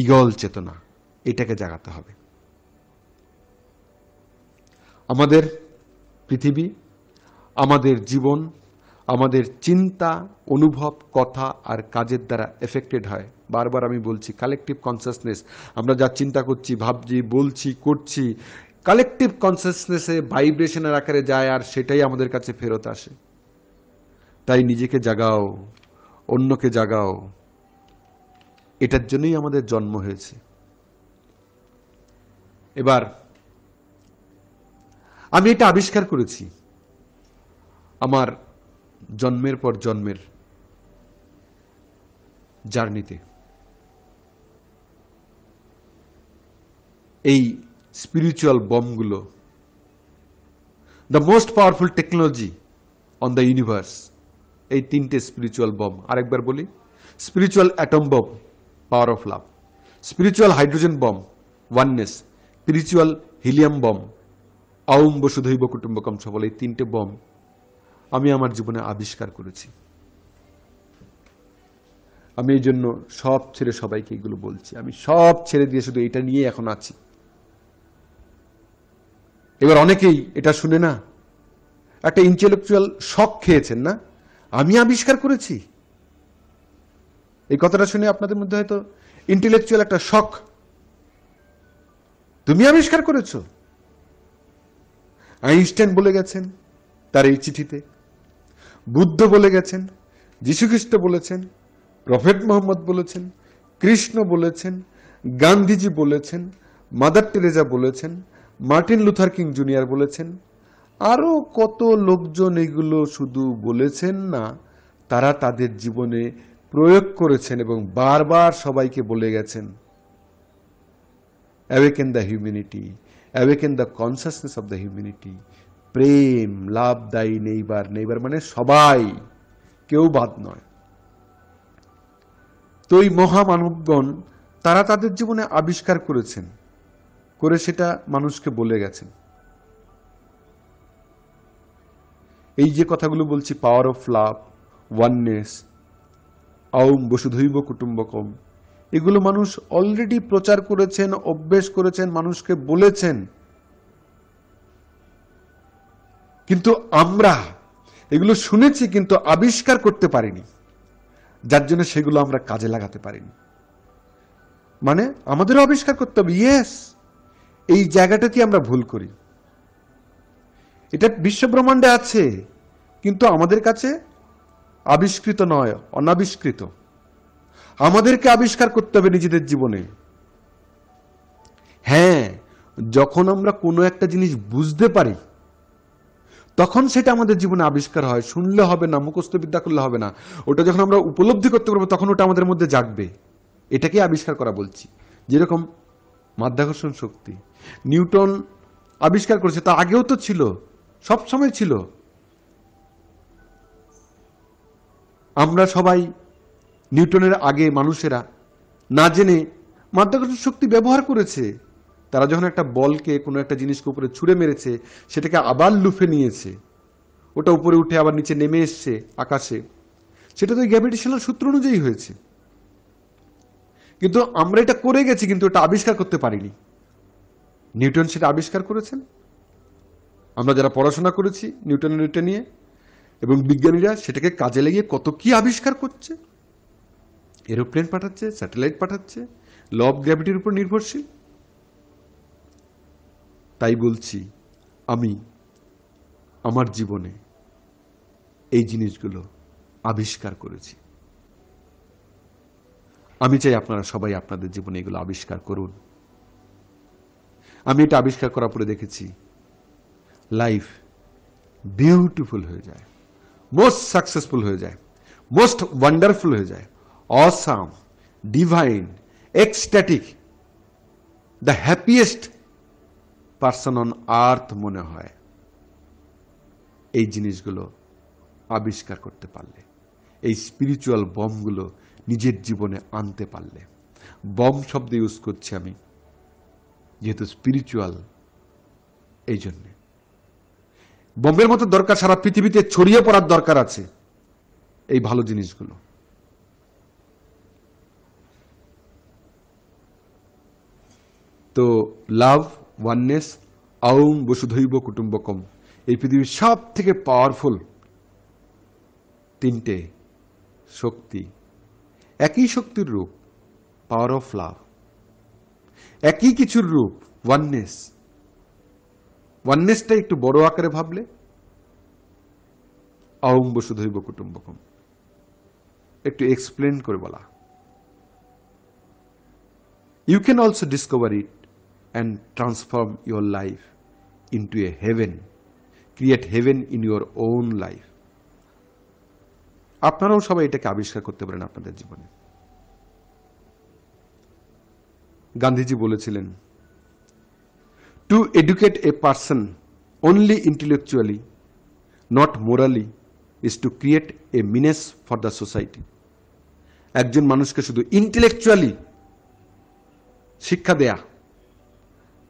[SPEAKER 1] ইগল চেতনা এটাকে জাগাতে হবে আমাদের পৃথিবী আমাদের জীবন আমাদের চিন্তা অনুভব কথা আর কাজের দ্বারা এফেক্টেড হয় বারবার আমি বলছি কালেকটিভ কনসিয়াসনেস আমরা যা চিন্তা করছি ভাবছি বলছি করছি কালেকটিভ কনসিয়াসনেসে ভাইব্রেশনের আকারে যায় আর সেটাই আমাদের কাছে ফেরত আসে তাই নিজেকে জাগাও অন্যকে জাগাও এটার জন্যই আমাদের জন্ম হয়েছে এবার আমি এটা আবিষ্কার করেছি আমার জন্মের পর জন্মের জার্নিতে এই স্পিরিচুয়াল বমগুলো the most powerful technology on the universe এই তিনটে স্পিরিচুয়াল বম আরেকবার বলি spiritual atom bomb power of love spiritual hydrogen bomb oneness spiritual helium bomb আউম বসুধৈব কুটুম্বকম সবল এই তিনটে বম আমি আমার জীবনে আবিষ্কার করেছি আমি এই জন্য সব ছেড়ে সবাইকে এগুলো বলছি আমি সব ছেড়ে দিয়ে শুধু এটা নিয়ে এখন আছি এবার অনেকেই এটা শুনে না একটা ইন্টেলেকচুয়াল শখ খেয়েছেন না আমি আবিষ্কার করেছি এই কথাটা শুনে আপনাদের মধ্যে হয়তো ইন্টেলেকচুয়াল একটা শখ তুমি আবিষ্কার করেছো আইনস্টাইন বলে গেছেন তার এই চিঠিতে বুদ্ধ বলে গেছেন যীশুখ্রিস্ট বলেছেন প্রফেট মোহাম্মদ বলেছেন কৃষ্ণ বলেছেন গান্ধীজি বলেছেন মাদার টেরেজা বলেছেন মার্টিন লুথার কিং জুনিয়র বলেছেন আরও কত লোকজন এগুলো শুধু বলেছেন না তারা তাদের জীবনে প্রয়োগ করেছেন এবং বারবার সবাইকে বলে গেছেন awaken the humanity awaken the consciousness of the humanity প্রেম লাভ দায়ী নেইবার নেইবার মানে সবাই কেউ বাদ নয় তো এই মহামানবগণ তারা তাদের জীবনে আবিষ্কার করেছেন করে সেটা মানুষকে বলে গেছেন এই যে কথাগুলো বলছি পাওয়ার অফ লাভ ওয়াননেস আউম বসুধৈব কুটুম্বকম এগুলো মানুষ অলরেডি প্রচার করেছেন অভ্যেস করেছেন মানুষকে বলেছেন কিন্তু আমরা এগুলো শুনেছি কিন্তু আবিষ্কার করতে পারিনি যার জন্য সেগুলো আমরা কাজে লাগাতে পারিনি মানে আমাদের আবিষ্কার করতে হবে ইয়েস এই জায়গাটাকে আমরা ভুল করি এটা বিশ্বব্রহ্মাণ্ডে আছে কিন্তু আমাদের কাছে আবিষ্কৃত নয় অনাবিষ্কৃত আমাদেরকে আবিষ্কার করতে হবে নিজেদের জীবনে হ্যাঁ যখন আমরা কোনো একটা জিনিস বুঝতে পারি তখন সেটা আমাদের জীবনে আবিষ্কার হয় শুনলে হবে না মুখস্থ বিদ্যা করলে হবে না ওটা যখন আমরা উপলব্ধি করতে পারবো তখন ওটা আমাদের মধ্যে জাগবে এটাকে আবিষ্কার করা বলছি যেরকম মাধ্যাকর্ষণ শক্তি নিউটন আবিষ্কার করেছে তা আগেও তো ছিল সব সময় ছিল আমরা সবাই নিউটনের আগে মানুষেরা না জেনে মাধ্যাকর্ষণ শক্তি ব্যবহার করেছে তারা যখন একটা বলকে কোনো একটা জিনিসকে উপরে ছুঁড়ে মেরেছে সেটাকে আবার লুফে নিয়েছে ওটা উপরে উঠে আবার নিচে নেমে এসছে আকাশে সেটা তো গ্র্যাভিটেশনাল সূত্র অনুযায়ী হয়েছে কিন্তু আমরা এটা করে গেছি কিন্তু এটা আবিষ্কার করতে পারিনি নিউটন সেটা আবিষ্কার করেছেন আমরা যারা পড়াশোনা করেছি নিউটনের এটা নিয়ে এবং বিজ্ঞানীরা সেটাকে কাজে লাগিয়ে কত কি আবিষ্কার করছে এরোপ্লেন পাঠাচ্ছে স্যাটেলাইট পাঠাচ্ছে ল অফ গ্র্যাভিটির উপর নির্ভরশীল তাই বলছি আমি আমার জীবনে এই জিনিসগুলো আবিষ্কার করেছি আমি চাই আপনারা সবাই আপনাদের জীবনে এগুলো আবিষ্কার করুন আমি এটা আবিষ্কার করার পরে দেখেছি লাইফ বিউটিফুল হয়ে যায় মোস্ট সাকসেসফুল হয়ে যায় মোস্ট ওয়ান্ডারফুল হয়ে যায় awesome divine ecstatic the happiest person on earth মনে হয় এই জিনিসগুলো আবিষ্কার করতে পারলে এই স্পিরিচুয়াল বমগুলো নিজের জীবনে আনতে পারলে বম শব্দ ইউজ করছি আমি যেহেতু স্পিরিচুয়াল এই জন্যে বোমের মতো দরকার সারা পৃথিবীতে ছড়িয়ে পড়ার দরকার আছে এই ভালো জিনিসগুলো তো লাভ ওয়াননেস আউম বসুধৈব কুটুম্বকম এই পৃথিবীর সব থেকে পাওয়ারফুল তিনটে শক্তি একই শক্তির রূপ পাওয়ার অফ লাভ একই কিছুর রূপ ওয়াননেস ওয়াননেসটা একটু বড় আকারে ভাবলে আউম বসুধৈব কুটুম্বকম একটু এক্সপ্লেন করে বলা you can also discover it and transform your life into a heaven. Create heaven in your own life. আপনারাও সবাই এটাকে আবিষ্কার করতে পারেন আপনাদের জীবনে গান্ধীজি বলেছিলেন to educate a person only intellectually not morally is to create a menace for the society একজন মানুষকে শুধু ইন্টেলেকচুয়ালি শিক্ষা দেয়া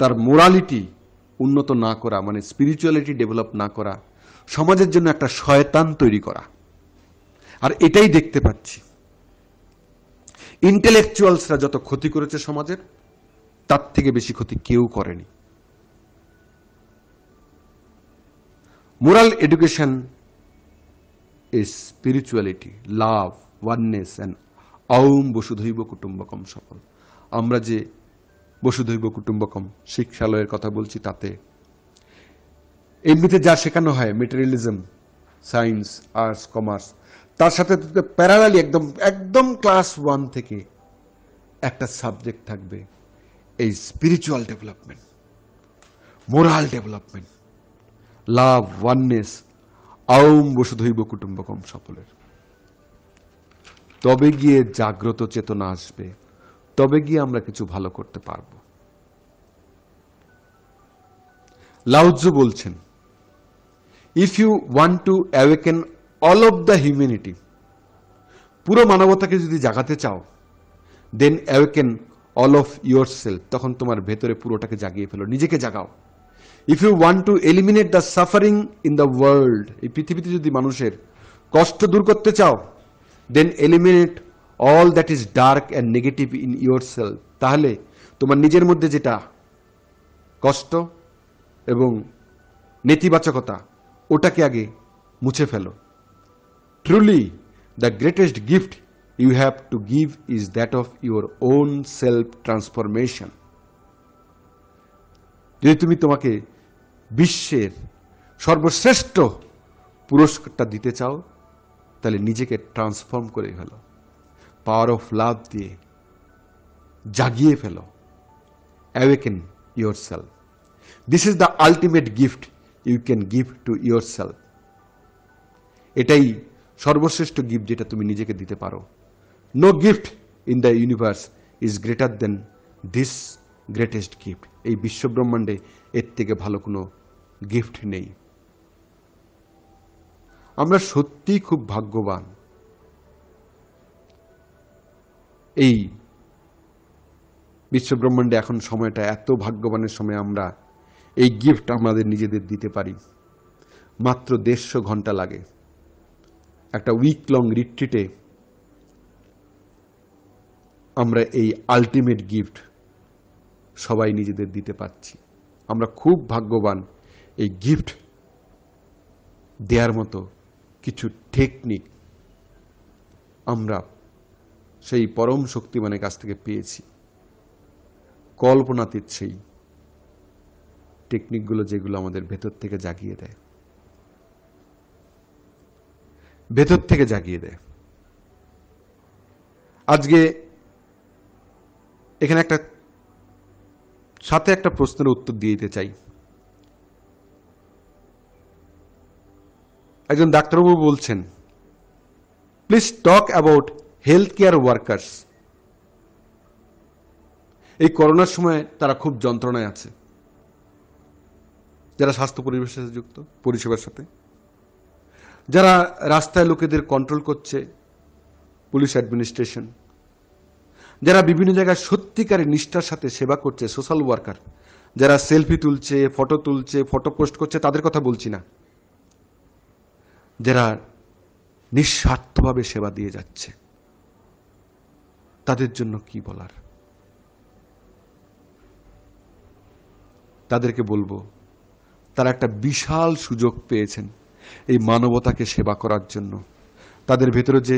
[SPEAKER 1] তার মোরালিটি উন্নত না করা মানে স্পিরিচুয়ালিটি ডেভেলপ না করা সমাজের জন্য একটা শয়তান তৈরি করা আর এটাই দেখতে পাচ্ছি ইন্টেলেকচুয়ালসরা যত ক্ষতি করেছে সমাজের তার থেকে বেশি ক্ষতি কেউ করেনি moral education is spirituality love oneness and আউম বসুধৈব কুটুম্বকম সফল আমরা যে বসুধৈব কুটুম্বকম শিক্ষালয়ের কথা বলছি তাতে এমনিতে যা শেখানো হয় মেটেরিয়ালিজম সায়েন্স আর্টস কমার্স তার সাথে প্যারালালি একদম একদম ক্লাস ওয়ান থেকে একটা সাবজেক্ট থাকবে এই spiritual development moral development love oneness আউম বসুধৈব কুটুম্বকম সকলের তবে গিয়ে জাগ্রত চেতনা আসবে তবে গিয়ে আমরা কিছু ভালো করতে পারব লাউজ বলছেন if you want to awaken all of the humanity পুরো মানবতাকে যদি জাগাতে চাও then awaken all of your self তখন তোমার ভেতরে পুরোটাকে জাগিয়ে ফেলো নিজেকে জাগাও if you want to eliminate the suffering in the world এই পৃথিবীতে যদি মানুষের কষ্ট দূর করতে চাও then eliminate all that is dark and negative in your self তাহলে তোমার নিজের মধ্যে যেটা কষ্ট এবং নেতিবাচকতা ওটাকে আগে মুছে ফেলো truly the greatest gift you have to give is that of your own self transformation যদি তুমি তোমাকে বিশ্বের সর্বশ্রেষ্ঠ পুরস্কারটা দিতে চাও তাহলে নিজেকে ট্রান্সফর্ম করে ফেলো পাওয়ার অফ লাভ দিয়ে জাগিয়ে ফেলো awaken your self this is the ultimate gift you can give to your self এটাই সর্বশ্রেষ্ঠ গিফট যেটা তুমি নিজেকে দিতে পারো no gift in the universe is greater than this greatest gift এই বিশ্বব্রহ্মাণ্ডে এর থেকে ভালো কোনো গিফট নেই আমরা সত্যিই খুব ভাগ্যবান এই বিশ্বব্রহ্মাণ্ডে এখন সময়টা এত ভাগ্যবানের সময় আমরা এই গিফট আমাদের নিজেদের দিতে পারি মাত্র দেড়শো ঘন্টা লাগে একটা উইক লং রিট্রিটে আমরা এই আলটিমেট গিফট সবাই নিজেদের দিতে পারছি আমরা খুব ভাগ্যবান এই গিফট দেওয়ার মতো কিছু টেকনিক আমরা সেই পরম শক্তিমানের কাছ থেকে পেয়েছি কল্পনাতীত সেই টেকনিকগুলো যেগুলো আমাদের ভেতর থেকে জাগিয়ে দেয় ভেতর থেকে জাগিয়ে দেয় আজকে এখানে একটা সাথে একটা প্রশ্নের উত্তর দিয়ে দিতে চাই একজন ডাক্তারবাবু বলছেন please talk about health care workers এই করোনার সময়ে তারা খুব যন্ত্রণায় আছে যারা স্বাস্থ্য পরিবেশের সাথে যুক্ত পরিষেবার সাথে যারা রাস্তায় লোকেদের কন্ট্রোল করছে পুলিশ অ্যাডমিনিস্ট্রেশন যারা বিভিন্ন জায়গায় সত্যিকারের নিষ্ঠার সাথে সেবা করছে সোশ্যাল ওয়ার্কার যারা সেলফি তুলছে ফটো তুলছে ফটো পোস্ট করছে তাদের কথা বলছি না যারা নিঃস্বার্থভাবে সেবা দিয়ে যাচ্ছে তাদের জন্য কি বলার তাদেরকে বলবো তারা একটা বিশাল সুযোগ পেয়েছেন এই মানবতাকে সেবা করার জন্য তাদের ভেতরে যে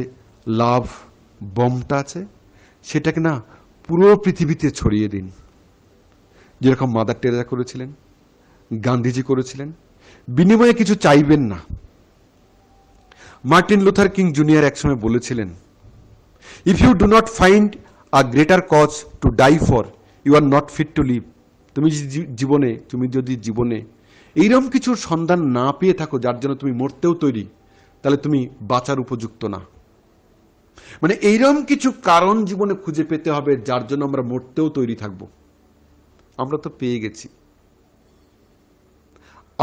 [SPEAKER 1] লাভ বমটা আছে সেটাকে না পুরো পৃথিবীতে ছড়িয়ে দিন যেরকম মাদার টেরা করেছিলেন গান্ধীজি করেছিলেন বিনিময়ে কিছু চাইবেন না মার্টিন লুথার কিং জুনিয়র একসময় বলেছিলেন if you do not find a greater cause to die for you are not fit to live তুমি জীবনে তুমি যদি জীবনে এইরকম কিছুর সন্ধান না পেয়ে থাকো যার জন্য তুমি মরতেও তৈরি তাহলে তুমি বাঁচার উপযুক্ত না মানে এইরকম কিছু কারণ জীবনে খুঁজে পেতে হবে যার জন্য আমরা মরতেও তৈরি থাকব আমরা তো পেয়ে গেছি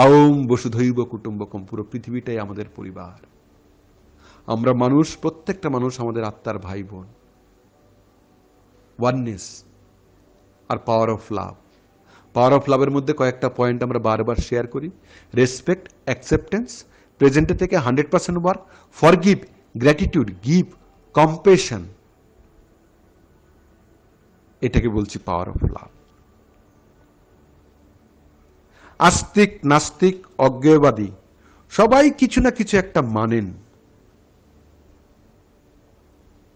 [SPEAKER 1] আওম বসুধৈব কুটুম্বকম পুরো পৃথিবীটাই আমাদের পরিবার আমরা মানুষ প্রত্যেকটা মানুষ আমাদের আত্মার ভাই বোন ওয়াননেস আর power of love power of লাভের মধ্যে কয়েকটা পয়েন্ট আমরা বারবার শেয়ার করি রেসপেক্ট অ্যাকসেপ্টেন্স প্রেজেন্টে থেকে hundred percent work for give gratitude give compassion এটাকে বলছি পাওয়ার অফ লাভ আস্তিক নাস্তিক অজ্ঞেয়বাদী সবাই কিছু না কিছু একটা মানেন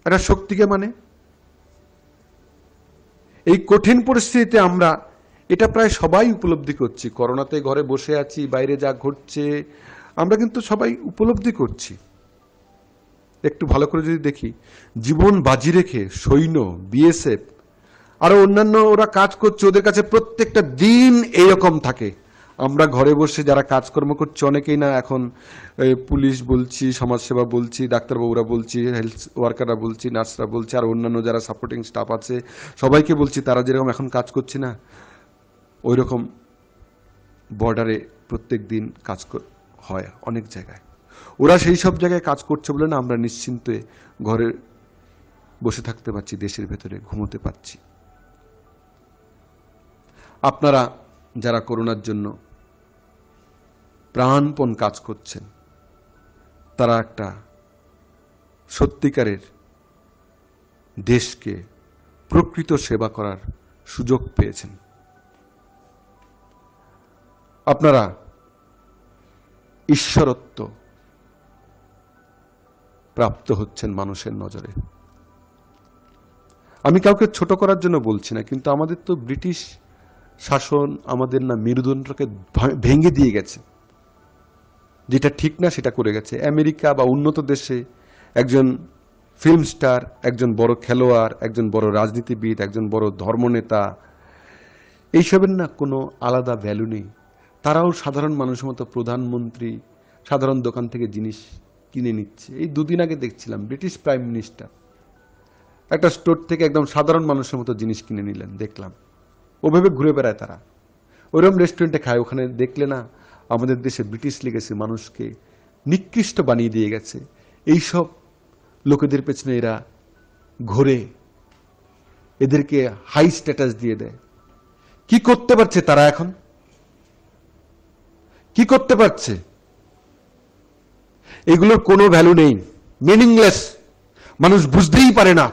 [SPEAKER 1] একটা শক্তিকে মানে এই কঠিন পরিস্থিতিতে আমরা এটা প্রায় সবাই উপলব্ধি করছি করোনাতে ঘরে বসে আছি বাইরে যা ঘটছে আমরা কিন্তু সবাই উপলব্ধি করছি একটু ভালো করে যদি দেখি জীবন বাজি রেখে সৈন্য বিএসএফ আরও অন্যান্য ওরা কাজ করছে ওদের কাছে প্রত্যেকটা দিন এইরকম থাকে আমরা ঘরে বসে যারা কাজকর্ম করছি অনেকেই না এখন পুলিশ বলছি সমাজসেবা বলছি ডাক্তারবাবুরা বলছি হেলথ ওয়ার্কাররা বলছি নার্সরা বলছি আর অন্যান্য যারা সাপোর্টিং স্টাফ আছে সবাইকে বলছি তারা যেরকম এখন কাজ করছে না ওই রকম বর্ডারে প্রত্যেক দিন কাজ হয় অনেক জায়গায় ওরা সেই সব জায়গায় কাজ করছে বলে না আমরা নিশ্চিন্তে ঘরে বসে থাকতে পারছি দেশের ভেতরে ঘুমোতে পারছি আপনারা যারা করোনার জন্য প্রাণপণ কাজ করছেন তারা একটা সত্যিকারের দেশকে প্রকৃত সেবা করার সুযোগ পেয়েছেন আপনারা ঈশ্বরত্ব প্রাপ্ত হচ্ছেন মানুষের নজরে আমি কাউকে ছোট করার জন্য বলছি না কিন্তু আমাদের তো ব্রিটিশ শাসন আমাদের না মেরুদণ্ডকে ভেঙে দিয়ে গেছে যেটা ঠিক না সেটা করে গেছে আমেরিকা বা উন্নত দেশে একজন ফিল্ম স্টার একজন বড় খেলোয়াড় একজন বড় রাজনীতিবিদ একজন বড় ধর্মনেতা এইসবের না কোনো আলাদা ভ্যালু নেই তারাও সাধারণ মানুষের মতো প্রধানমন্ত্রী সাধারণ দোকান থেকে জিনিস কিনে নিচ্ছে এই দুদিন আগে দেখছিলাম ব্রিটিশ প্রাইম মিনিস্টার একটা স্টোর থেকে একদম সাধারণ মানুষের মতো জিনিস কিনে নিলেন দেখলাম ওভাবে ঘুরে বেড়ায় তারা ওরকম রেস্টুরেন্টে খায় ওখানে দেখলে না আমাদের দেশে ব্রিটিশ লেগেছে মানুষকে নিকৃষ্ট বানিয়ে দিয়ে গেছে এই সব লোকেদের পেছনে এরা ঘোরে এদেরকে হাই স্ট্যাটাস দিয়ে দেয় কি করতে পারছে তারা এখন কি করতে পারছে এগুলোর কোনো ভ্যালু নেই মিনিংলেস মানুষ বুঝতেই পারে না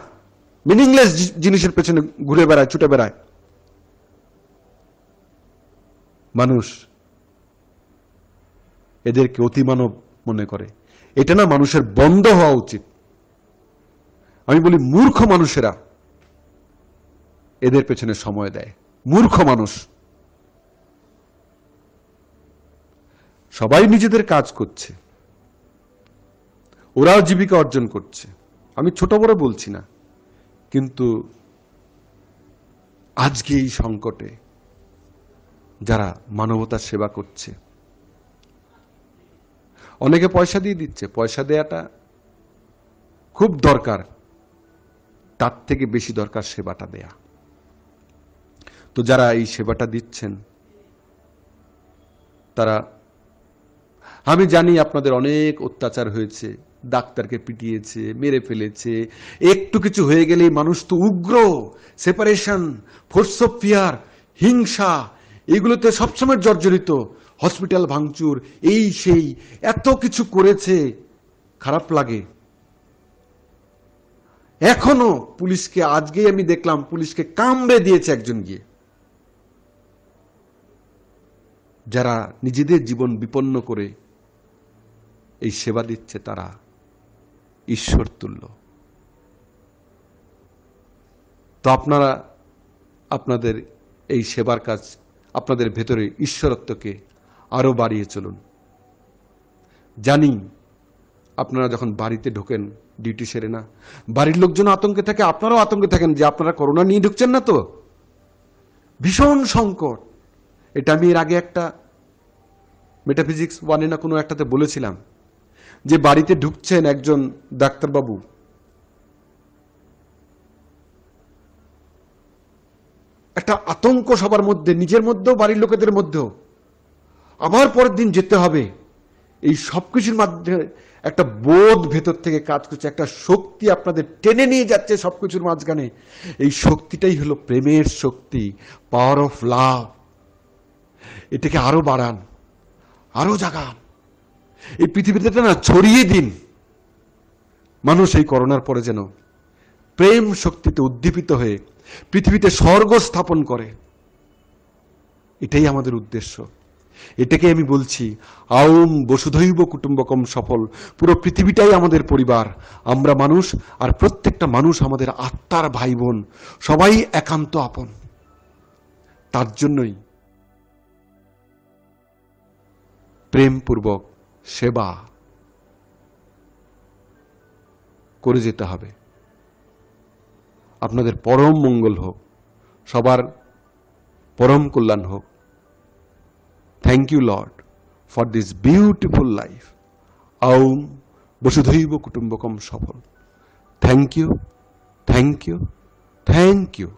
[SPEAKER 1] মিনিংলেস জিনিসের পেছনে ঘুরে বেড়ায় ছুটে বেড়ায় মানুষ এদেরকে অতিমানব মনে করে এটা না মানুষের বন্ধ হওয়া উচিত আমি বলি মূর্খ মানুষেরা এদের পেছনে সময় দেয় মূর্খ মানুষ সবাই নিজেদের কাজ করছে ওরাও জীবিকা অর্জন করছে আমি ছোট বড় বলছি না কিন্তু আজকে এই সংকটে যারা মানবতার সেবা করছে অনেকে পয়সা দিয়ে দিচ্ছে পয়সা দেয়াটা খুব দরকার তার থেকে বেশি দরকার সেবাটা দেয়া তো যারা এই সেবাটা দিচ্ছেন তারা আমি জানি আপনাদের অনেক অত্যাচার হয়েছে ডাক্তারকে পিটিয়েছে মেরে ফেলেছে একটু কিছু হয়ে গেলেই মানুষ তো উগ্র সেপারেশন ফোর্স অফ ফিয়ার হিংসা এইগুলোতে সবসময় জর্জরিত হসপিটাল ভাঙচুর এই সেই এত কিছু করেছে খারাপ লাগে এখনো পুলিশকে আজকেই আমি দেখলাম পুলিশকে কামড়ে দিয়েছে একজন গিয়ে যারা নিজেদের জীবন বিপন্ন করে এই সেবা দিচ্ছে তারা ঈশ্বর তুল্য তো আপনারা আপনাদের এই সেবার কাজ আপনাদের ভেতরে ঈশ্বরত্বকে আরও বাড়িয়ে চলুন জানি আপনারা যখন বাড়িতে ঢোকেন ডিউটি সেরে না বাড়ির লোকজন আতঙ্কে থাকে আপনারাও আতঙ্কে থাকেন যে আপনারা করোনা নিয়ে ঢুকছেন না তো ভীষণ সংকট এটা আমি এর আগে একটা মেটাফিজিক্স ওয়ানে না কোনো একটাতে বলেছিলাম যে বাড়িতে ঢুকছেন একজন ডাক্তারবাবু একটা আতঙ্ক সবার মধ্যে নিজের মধ্যেও বাড়ির লোকেদের মধ্যেও আবার পরের দিন যেতে হবে এই সব কিছুর মাধ্যমে একটা বোধ ভেতর থেকে কাজ করছে একটা শক্তি আপনাদের টেনে নিয়ে যাচ্ছে সব কিছুর মাঝখানে এই শক্তিটাই হলো প্রেমের শক্তি পাওয়ার অফ লাভ এটাকে আরও বাড়ান আরও জাগান এই পৃথিবীতে না ছড়িয়ে দিন মানুষ এই করোনার পরে যেন প্রেম শক্তিতে উদ্দীপিত হয়ে পৃথিবীতে স্বর্গ স্থাপন করে এটাই আমাদের উদ্দেশ্য এটাকে আমি বলছি আউম বসুধৈব কুটুম্বকম সফল পুরো পৃথিবীটাই আমাদের পরিবার আমরা মানুষ আর প্রত্যেকটা মানুষ আমাদের আত্মার ভাই বোন সবাই একান্ত আপন তার জন্যই প্রেমপূর্বক সেবা করে যেতে হবে আপনাদের পরম মঙ্গল হোক সবার পরম কল্যাণ হোক thank you lord for this beautiful life আউম বসুধৈব কুটুম্বকম সফল thank you thank you thank you